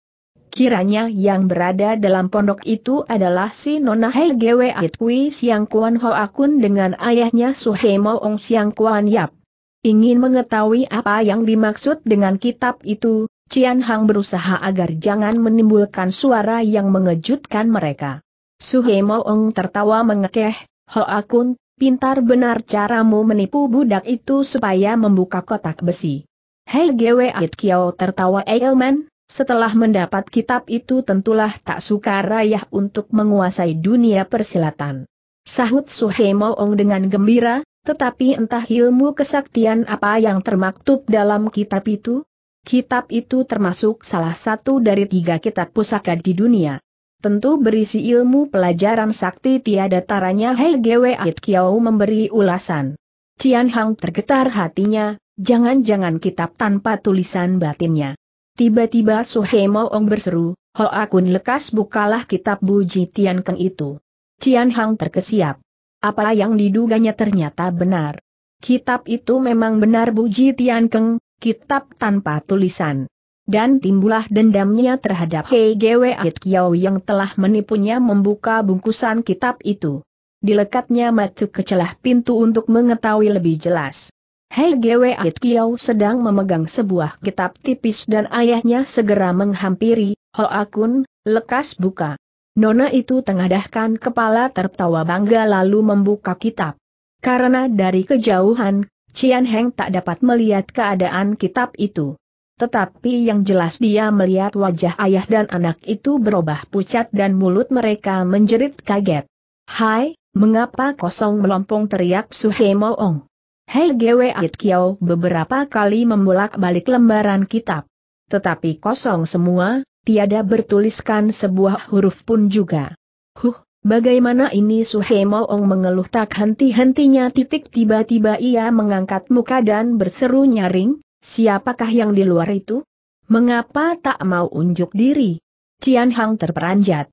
Kiranya yang berada dalam pondok itu adalah si Nona Hei Gwe Kui Siang Kuan Ho Akun dengan ayahnya Suhemo Ong Siang Kuan Yap. Ingin mengetahui apa yang dimaksud dengan kitab itu, Cian Hang berusaha agar jangan menimbulkan suara yang mengejutkan mereka. Suhemo Ong tertawa mengekeh, Ho Akun, pintar benar caramu menipu budak itu supaya membuka kotak besi. Hei Gwe Kiao tertawa Eilman, setelah mendapat kitab itu tentulah tak suka rayah untuk menguasai dunia persilatan. Sahut Suhe Moong dengan gembira, tetapi entah ilmu kesaktian apa yang termaktub dalam kitab itu? Kitab itu termasuk salah satu dari tiga kitab pusaka di dunia. Tentu berisi ilmu pelajaran sakti tiada taranya Hei Gwe Ait Kiao memberi ulasan. Cian Hang tergetar hatinya, jangan-jangan kitab tanpa tulisan batinnya. Tiba-tiba Suhemo Ong berseru, Ho Akun lekas bukalah kitab buji Tian Keng itu. Cian Hang terkesiap. Apa yang diduganya ternyata benar. Kitab itu memang benar buji Tian Keng, kitab tanpa tulisan. Dan timbullah dendamnya terhadap Hei Gwe Ait Kiao yang telah menipunya membuka bungkusan kitab itu. Dilekatnya masuk ke celah pintu untuk mengetahui lebih jelas. Hei Gwe Kiau sedang memegang sebuah kitab tipis dan ayahnya segera menghampiri, Hoa Kun, lekas buka. Nona itu tengadahkan kepala tertawa bangga lalu membuka kitab. Karena dari kejauhan, Cian Heng tak dapat melihat keadaan kitab itu. Tetapi yang jelas dia melihat wajah ayah dan anak itu berubah pucat dan mulut mereka menjerit kaget. Hai, mengapa kosong melompong teriak Suhe Moong. Hei Gwe Kiao beberapa kali membolak-balik lembaran kitab. Tetapi kosong semua, tiada bertuliskan sebuah huruf pun juga. Huh, bagaimana ini Suhe Moong mengeluh tak henti-hentinya titik tiba-tiba ia mengangkat muka dan berseru nyaring, siapakah yang di luar itu? Mengapa tak mau unjuk diri? Cian Hang terperanjat.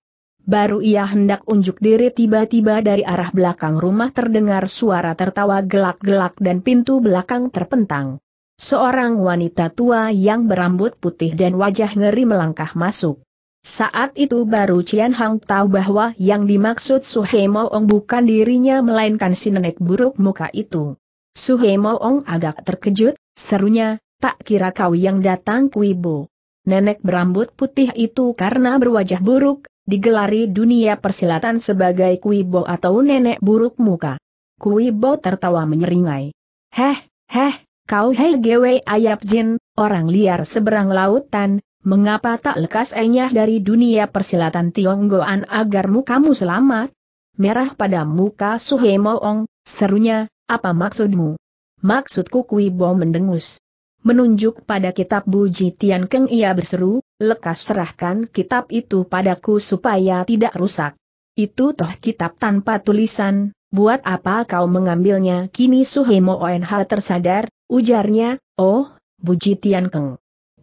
Baru ia hendak unjuk diri tiba-tiba dari arah belakang rumah terdengar suara tertawa gelak-gelak dan pintu belakang terpentang. Seorang wanita tua yang berambut putih dan wajah ngeri melangkah masuk. Saat itu baru Cian Hang tahu bahwa yang dimaksud Suhe Ong bukan dirinya melainkan si nenek buruk muka itu. Suhe Ong agak terkejut, serunya, tak kira kau yang datang Kuibo. Nenek berambut putih itu karena berwajah buruk, digelari dunia persilatan sebagai Kuibo atau nenek buruk muka. Kuibo tertawa menyeringai. Heh, heh, kau hei gewe ayap jin, orang liar seberang lautan, mengapa tak lekas enyah dari dunia persilatan Tionggoan agar mukamu selamat? Merah pada muka Suhe Moong, serunya, apa maksudmu? Maksudku Kuibo mendengus menunjuk pada kitab Buji Tian Keng ia berseru, lekas serahkan kitab itu padaku supaya tidak rusak. Itu toh kitab tanpa tulisan, buat apa kau mengambilnya? Kini Suhemo ONH tersadar, ujarnya, oh, Buji Tian Keng.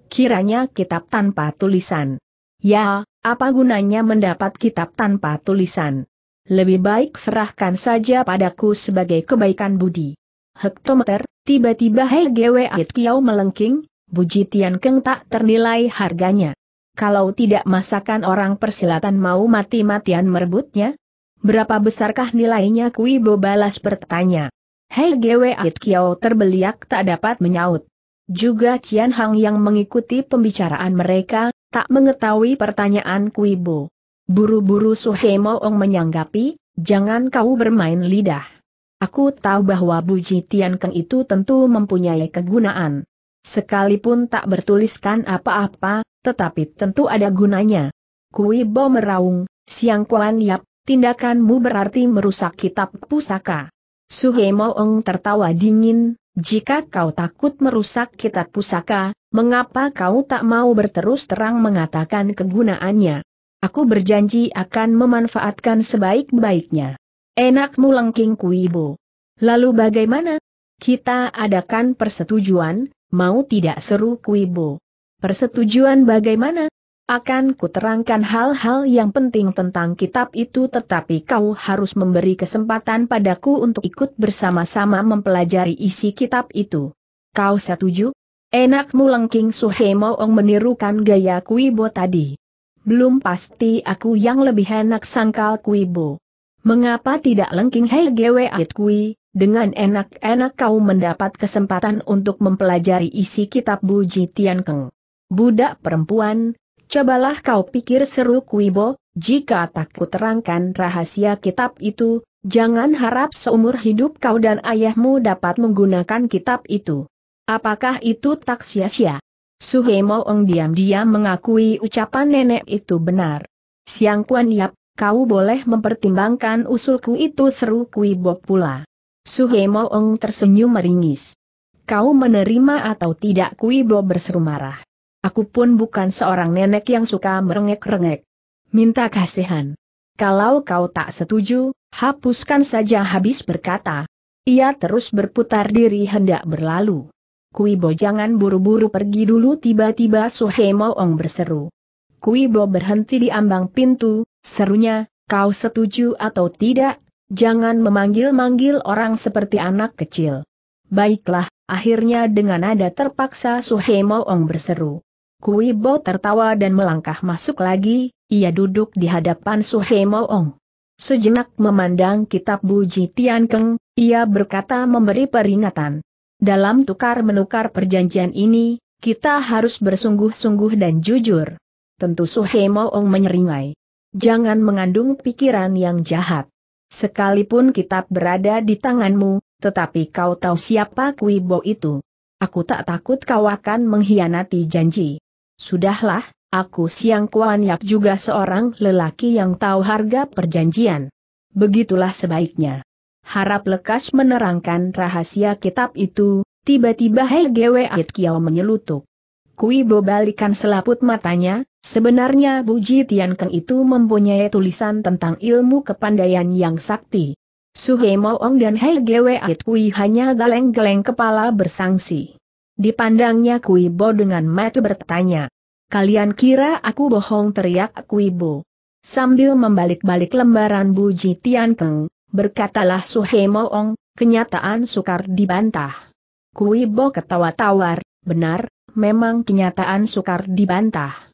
Kiranya kitab tanpa tulisan. Ya, apa gunanya mendapat kitab tanpa tulisan? Lebih baik serahkan saja padaku sebagai kebaikan budi hektometer, tiba-tiba Hei Gwei Tiao melengking, buji Tian Keng tak ternilai harganya. Kalau tidak masakan orang persilatan mau mati-matian merebutnya? Berapa besarkah nilainya Kui Bo balas bertanya. Hei Gwei Kiao terbeliak tak dapat menyaut. Juga Cian Hang yang mengikuti pembicaraan mereka, tak mengetahui pertanyaan Kui Bo. Buru-buru Suhe Moong menyanggapi, jangan kau bermain lidah. Aku tahu bahwa Buji Tian Keng itu tentu mempunyai kegunaan. Sekalipun tak bertuliskan apa-apa, tetapi tentu ada gunanya. Kui Bo meraung, Siang Kuan Yap, tindakanmu berarti merusak kitab pusaka. Suhe Moong tertawa dingin, jika kau takut merusak kitab pusaka, mengapa kau tak mau berterus terang mengatakan kegunaannya? Aku berjanji akan memanfaatkan sebaik-baiknya. Enakmu kui bo. Lalu bagaimana? Kita adakan persetujuan, mau tidak seru kui bo. Persetujuan bagaimana? Akan kuterangkan hal-hal yang penting tentang kitab itu tetapi kau harus memberi kesempatan padaku untuk ikut bersama-sama mempelajari isi kitab itu. Kau setuju? Enakmu lengking Suhemo Ong menirukan gaya kui bo tadi. Belum pasti aku yang lebih enak sangkal kui bo. Mengapa tidak lengking Hei Gwe Kui, dengan enak-enak kau mendapat kesempatan untuk mempelajari isi kitab Buji Tian Keng. Budak perempuan, cobalah kau pikir seru kui bo? jika tak terangkan rahasia kitab itu, jangan harap seumur hidup kau dan ayahmu dapat menggunakan kitab itu. Apakah itu tak sia-sia? Suhe Moong diam-diam mengakui ucapan nenek itu benar. Siang Kuan Yap, kau boleh mempertimbangkan usulku itu seru Kui Bok pula. Suhe Moong tersenyum meringis. Kau menerima atau tidak Kui Bok berseru marah. Aku pun bukan seorang nenek yang suka merengek-rengek. Minta kasihan. Kalau kau tak setuju, hapuskan saja habis berkata. Ia terus berputar diri hendak berlalu. Kui Bo jangan buru-buru pergi dulu tiba-tiba Suhe Moong berseru. Kui Bo berhenti di ambang pintu, Serunya, kau setuju atau tidak, jangan memanggil-manggil orang seperti anak kecil. Baiklah, akhirnya dengan nada terpaksa Suhe Ong berseru. Kui Bo tertawa dan melangkah masuk lagi, ia duduk di hadapan Suhe Ong. Sejenak memandang kitab Buji Tian Keng, ia berkata memberi peringatan. Dalam tukar-menukar perjanjian ini, kita harus bersungguh-sungguh dan jujur. Tentu Suhe Ong menyeringai jangan mengandung pikiran yang jahat. Sekalipun kitab berada di tanganmu, tetapi kau tahu siapa Kuibo itu. Aku tak takut kau akan mengkhianati janji. Sudahlah, aku Siang Kuan Yap juga seorang lelaki yang tahu harga perjanjian. Begitulah sebaiknya. Harap lekas menerangkan rahasia kitab itu, tiba-tiba Hei Gwe Kiao menyelutuk. Kuibo balikan selaput matanya, Sebenarnya Bu Tian Tiankeng itu mempunyai tulisan tentang ilmu kepandaian yang sakti. Su Suhe Moong dan Hei Gwe Ait Kui hanya galeng-galeng kepala bersangsi. Dipandangnya Kui Bo dengan mata bertanya. Kalian kira aku bohong teriak Kui Bo. Sambil membalik-balik lembaran Bu Tian Tiankeng, berkatalah Su Suhe Moong, kenyataan sukar dibantah. Kui Bo ketawa tawar, benar, memang kenyataan sukar dibantah.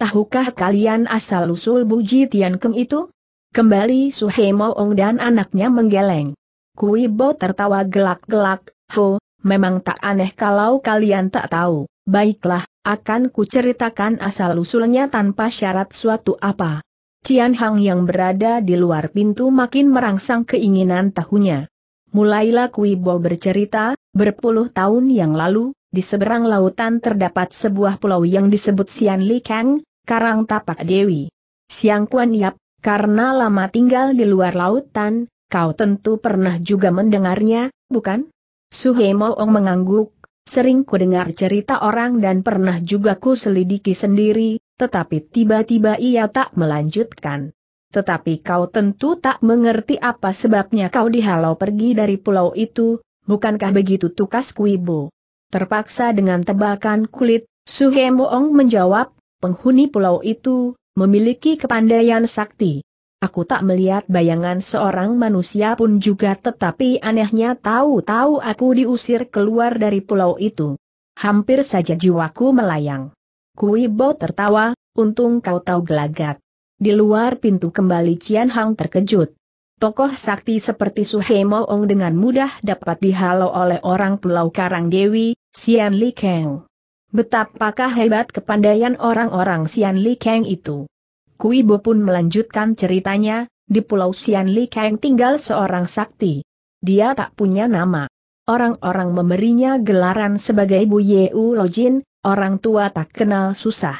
Tahukah kalian asal-usul Buji Tiankeng itu? Kembali Suhe Ong dan anaknya menggeleng. Kui Bo tertawa gelak-gelak, ho, memang tak aneh kalau kalian tak tahu. Baiklah, akan kuceritakan asal-usulnya tanpa syarat suatu apa. Cian Hang yang berada di luar pintu makin merangsang keinginan tahunya. Mulailah Kui Bo bercerita, berpuluh tahun yang lalu, di seberang lautan terdapat sebuah pulau yang disebut Sian Li Kang, Karang Tapak Dewi. Siang Kuan Yap, karena lama tinggal di luar lautan, kau tentu pernah juga mendengarnya, bukan? Suhe Moong mengangguk, sering ku dengar cerita orang dan pernah juga ku selidiki sendiri, tetapi tiba-tiba ia tak melanjutkan. Tetapi kau tentu tak mengerti apa sebabnya kau dihalau pergi dari pulau itu, bukankah begitu tukas kuibu? Terpaksa dengan tebakan kulit, Suhe Moong menjawab, penghuni pulau itu, memiliki kepandaian sakti. Aku tak melihat bayangan seorang manusia pun juga tetapi anehnya tahu-tahu aku diusir keluar dari pulau itu. Hampir saja jiwaku melayang. Kuibo tertawa, untung kau tahu gelagat. Di luar pintu kembali Cian Hang terkejut. Tokoh sakti seperti Suhemo Ong dengan mudah dapat dihalau oleh orang pulau Karang Dewi, Sian Li Kang. Betapakah hebat kepandaian orang-orang Xian Li Kang itu. Kui Bo pun melanjutkan ceritanya, di pulau Xian Li Kang tinggal seorang sakti. Dia tak punya nama. Orang-orang memberinya gelaran sebagai Bu Lo Jin, orang tua tak kenal susah.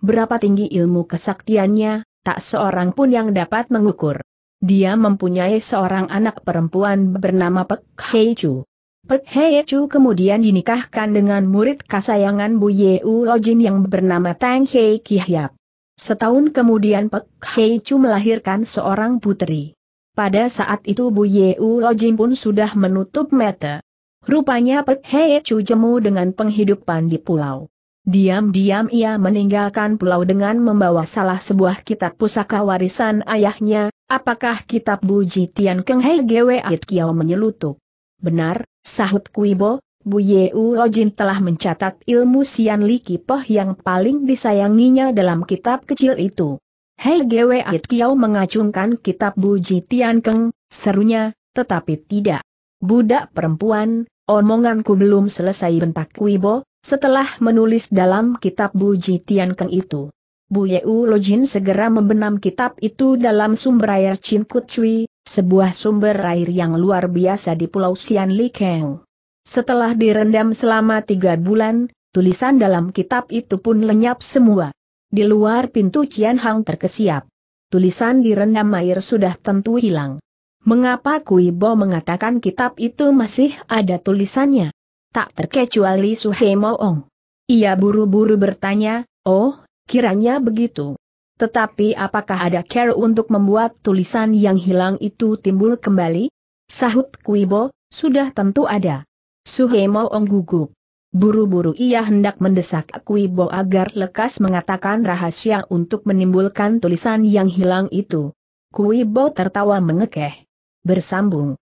Berapa tinggi ilmu kesaktiannya, tak seorang pun yang dapat mengukur. Dia mempunyai seorang anak perempuan bernama Pek Hei Chu. Pek Hei Chu kemudian dinikahkan dengan murid kasayangan Bu Yeu Lojin yang bernama Tang Hei Kihyap. Setahun kemudian Pek Hei Chu melahirkan seorang putri. Pada saat itu Bu Yeu Lojin pun sudah menutup mata. Rupanya Pek Hei Chu jemu dengan penghidupan di pulau. Diam-diam ia meninggalkan pulau dengan membawa salah sebuah kitab pusaka warisan ayahnya, apakah kitab Bu Jitian Keng Hei Gwe Ait Kiao menyelutup. Benar, sahut Kuibo, Bu Yeu Lojin telah mencatat ilmu Sian Li Kipoh yang paling disayanginya dalam kitab kecil itu. Hei Gwe Ait Kiao mengacungkan kitab Bu Tian Keng, serunya, tetapi tidak. Budak perempuan, omonganku belum selesai bentak Kuibo, setelah menulis dalam kitab Bu Tian Keng itu. Bu Yeu Lojin segera membenam kitab itu dalam sumber air Chin Kut Chui, sebuah sumber air yang luar biasa di Pulau Sian Keng. Setelah direndam selama tiga bulan, tulisan dalam kitab itu pun lenyap semua. Di luar pintu Cian Hang terkesiap. Tulisan direndam air sudah tentu hilang. Mengapa Kui Bo mengatakan kitab itu masih ada tulisannya? Tak terkecuali Suhe Moong. Ia buru-buru bertanya, oh, Kiranya begitu. Tetapi apakah ada care untuk membuat tulisan yang hilang itu timbul kembali? Sahut Kuibo, sudah tentu ada. Suhemo Ong gugup. Buru-buru ia hendak mendesak Kuibo agar lekas mengatakan rahasia untuk menimbulkan tulisan yang hilang itu. Kuibo tertawa mengekeh. Bersambung.